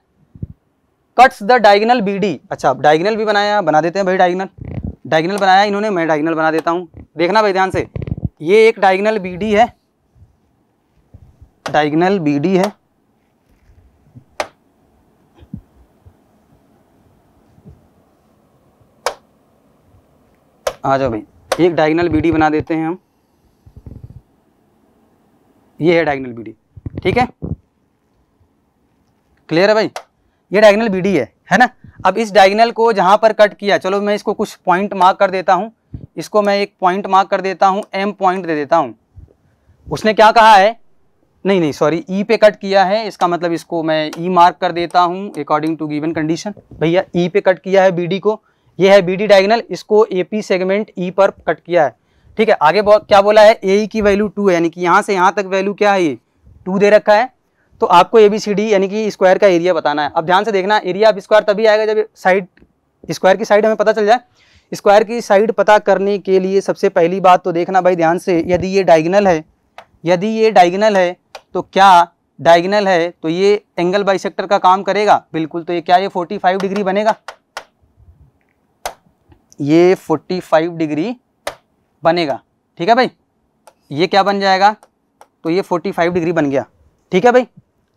कट्स द डायगनल डी अच्छा डायगनल भी बनाया बना देते हैं भाई डायगनल डायगनल बनाया इन्होंने मैं डायगनल बना देता हूँ देखना भाई ध्यान से ये एक डायगनल डी है डायगनल डी है आ जाओ भाई एक डायगनल डी बना देते हैं हम ये है डायगनल डी ठीक है क्लियर है भाई ये डायगनल बी है है ना अब इस डायगनल को जहाँ पर कट किया चलो मैं इसको कुछ पॉइंट मार्क कर देता हूँ इसको मैं एक पॉइंट मार्क कर देता हूँ एम पॉइंट दे देता हूँ उसने क्या कहा है नहीं नहीं सॉरी ई e पे कट किया है इसका मतलब इसको मैं ई e मार्क कर देता हूँ अकॉर्डिंग टू गिवन कंडीशन भैया ई e पे कट किया है बी को ये है बी डी डायगनल इसको ए पी सेगमेंट ई पर कट किया है ठीक है आगे क्या बोला है ए की वैल्यू टू है यानी कि यहाँ से यहाँ तक वैल्यू क्या है ये टू दे रखा है तो आपको ए बी सी डी यानी कि स्क्वायर का एरिया बताना है अब ध्यान से देखना एरिया अब स्क्वायर तभी आएगा जब साइड स्क्वायर की साइड हमें पता चल जाए स्क्वायर की साइड पता करने के लिए सबसे पहली बात तो देखना भाई ध्यान से यदि ये डाइगनल है यदि ये डाइगनल है तो क्या डायगनल है तो ये एंगल बाई का काम करेगा बिल्कुल तो ये क्या ये फाइव डिग्री बनेगा ये फाइव डिग्री बनेगा ठीक है भाई ये क्या बन जाएगा तो ये 45 डिग्री बन गया ठीक है भाई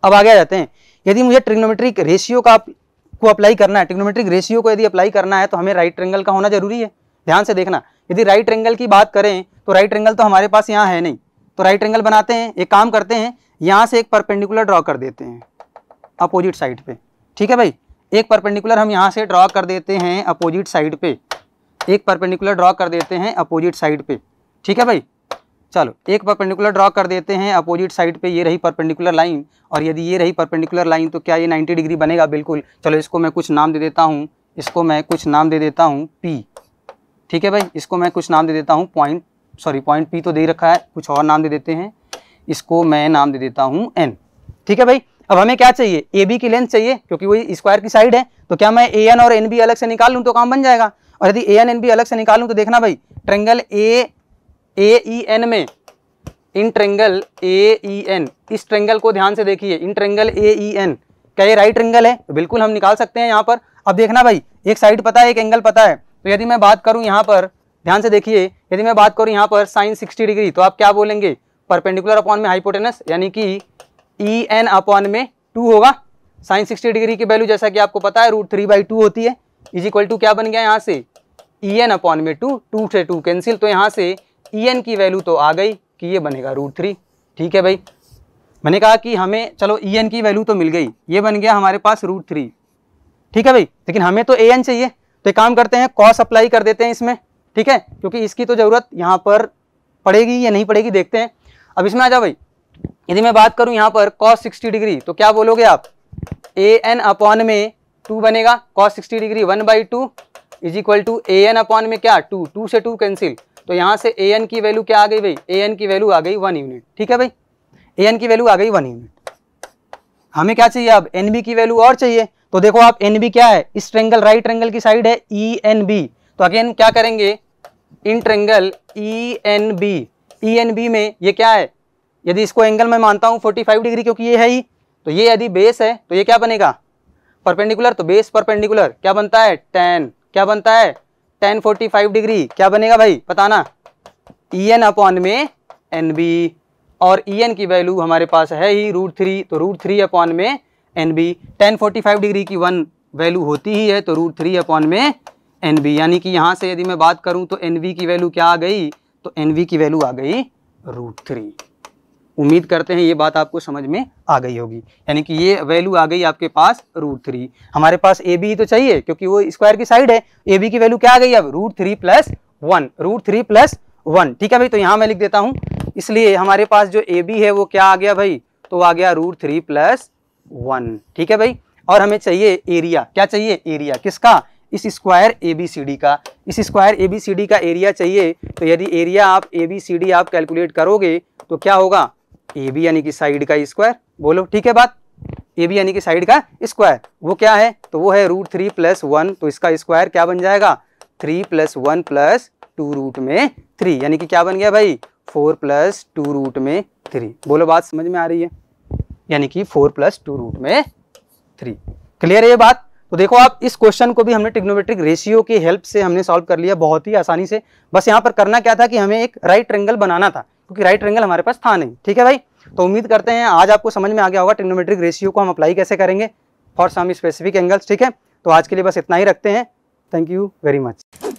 अब आगे आ जाते हैं यदि मुझे ट्रिग्नोमेट्रिक रेशियो का को अप्लाई करना है ट्रिग्नोमेट्रिक रेशियो को यदि अप्लाई करना है तो हमें राइट ट्रेंगल का होना जरूरी है ध्यान से देखना यदि राइट ट्रेंगल की बात करें तो राइट ट्रेंगल तो हमारे पास यहाँ है नहीं तो राइट ट्रेंगल बनाते हैं एक काम करते हैं यहाँ से एक परपेंडिकुलर ड्रॉ कर देते हैं अपोजिट साइड पर ठीक है भाई एक परपेंडिकुलर हम यहाँ से ड्रॉ कर देते हैं अपोजिट साइड पर एक परपेंडिकुलर ड्रॉ कर देते हैं अपोजिट साइड पर ठीक है भाई चलो एक परपेंडिकुलर ड्रॉ कर देते हैं अपोजिट साइड पे ये रही परपेंडिकुलर लाइन और यदि ये रही परपेंडिकुलर लाइन तो क्या ये 90 डिग्री बनेगा बिल्कुल चलो इसको मैं कुछ नाम दे देता हूँ इसको मैं कुछ नाम दे देता हूँ पी ठीक है भाई इसको मैं कुछ नाम दे देता हूँ पॉइंट सॉरी पॉइंट पी तो दे रखा है कुछ और नाम दे देते हैं इसको मैं नाम दे देता हूँ एन ठीक है भाई अब हमें क्या चाहिए ए बी की लेंथ चाहिए क्योंकि वही स्क्वायर की साइड है तो क्या मैं ए एन और एन बी अलग से निकाल लूँ तो काम बन जाएगा और यदि ए एन एन बी अलग से निकालूँ तो देखना भाई triangle A A E N में in triangle A E N इस ट्रेंगल को ध्यान से देखिए इन ट्रेंगल ए ई एन क्या ये राइट एंगल है बिल्कुल हम निकाल सकते हैं यहाँ पर अब देखना भाई एक साइड पता है एक एंगल पता है तो यदि मैं बात करूँ यहाँ पर ध्यान से देखिए यदि मैं बात करूँ यहाँ पर साइन सिक्सटी डिग्री तो आप क्या बोलेंगे परपेंडिकुलर अपॉन में हाइपोटेनस यानी कि ई एन अपॉन में टू होगा साइन सिक्सटी डिग्री की वैल्यू जैसा कि आपको पता है रूट थ्री बाई टू होती है इज इक्वल टू क्या बन गया यहाँ से ई एन अपॉन में टू टू से टू कैंसिल तो यहाँ से ई एन की वैल्यू तो आ गई कि ये बनेगा रूट थ्री ठीक है भाई मैंने कहा कि हमें चलो ई एन की वैल्यू तो मिल गई ये बन गया हमारे पास रूट थ्री ठीक है भाई लेकिन हमें तो ए एन चाहिए तो एक काम करते हैं कॉस अप्लाई कर देते हैं इसमें ठीक है क्योंकि इसकी तो ज़रूरत यहाँ पर पड़ेगी या नहीं पड़ेगी देखते हैं अब इसमें आ जाओ भाई यदि मैं बात करूँ यहाँ पर कॉस सिक्सटी डिग्री तो क्या बोलोगे आप ए एन अपॉन में टू बनेगा cos sixty degree one by two is equal to A N upon में क्या टू टू से टू कैंसिल तो यहाँ से ए एन की वैल्यू क्या आ गई भाई ए एन की वैल्यू आ गई वन यूनिट ठीक है भाई ए एन की वैल्यू आ गई वन यूनिट हमें क्या चाहिए अब एन बी की वैल्यू और चाहिए तो देखो आप एन बी क्या है इस ट्रेंगल राइट ट्रेंगल की साइड है ई एन बी तो अगेन क्या करेंगे in triangle E N B E N B में ये क्या है यदि इसको एंगल मैं मानता हूँ 45 डिग्री क्योंकि ये है ही तो ये यदि बेस है तो ये क्या बनेगा परपेंडिकुलर तो बेस परपेंडिकुलर क्या बनता है टेन क्या बनता है टेन फोर्टी फाइव डिग्री क्या बनेगा भाई बताना ई एन अपॉन में एन बी और ई एन की वैल्यू हमारे पास है ही रूट थ्री तो रूट थ्री अपॉन में N B tan forty five degree की वन वैल्यू होती ही है तो रूट थ्री अपॉन में एन बी यानी कि यहाँ से यदि मैं बात करूँ तो एन बी की वैल्यू क्या आ गई तो एन बी की वैल्यू आ गई रूट थ्री उम्मीद करते हैं ये बात आपको समझ में आ गई होगी यानी कि ये वैल्यू आ गई आपके पास रूट थ्री हमारे पास ए बी तो चाहिए क्योंकि वो स्क्वायर की साइड है ए बी की वैल्यू क्या आ गई अब root three plus one root three plus one ठीक है भाई तो यहाँ मैं लिख देता हूँ इसलिए हमारे पास जो ए बी है वो क्या आ गया भाई तो आ गया रूट थ्री प्लस वन ठीक है भाई और हमें चाहिए एरिया क्या चाहिए एरिया किसका इस square A B C D का इस square A B C D का एरिया चाहिए तो यदि एरिया आप ए बी सी डी आप कैलकुलेट करोगे तो क्या होगा ए बी यानी कि साइड का स्क्वायर बोलो ठीक है बात ए बी यानी कि साइड का स्क्वायर वो क्या है तो वो है रूट थ्री प्लस वन तो इसका स्क्वायर क्या बन जाएगा three plus one plus two root में थ्री यानी कि क्या बन गया भाई फोर प्लस टू रूट में थ्री बोलो बात समझ में आ रही है यानी कि फोर प्लस टू रूट में थ्री क्लियर है ये बात तो देखो आप इस क्वेश्चन को भी हमने टिग्नोमेट्रिक रेशियो की हेल्प से हमने सॉल्व कर लिया बहुत ही आसानी से बस यहाँ पर करना क्या था कि हमें एक राइट ट्रेंगल बनाना था क्योंकि राइट एंगल हमारे पास था नहीं ठीक है भाई तो उम्मीद करते हैं आज आपको समझ में आ गया होगा ट्रिनोमेट्रिक रेशियो को हम अप्लाई कैसे करेंगे फॉर सम स्पेसिफिक एंगल्स ठीक है तो आज के लिए बस इतना ही रखते हैं थैंक यू वेरी मच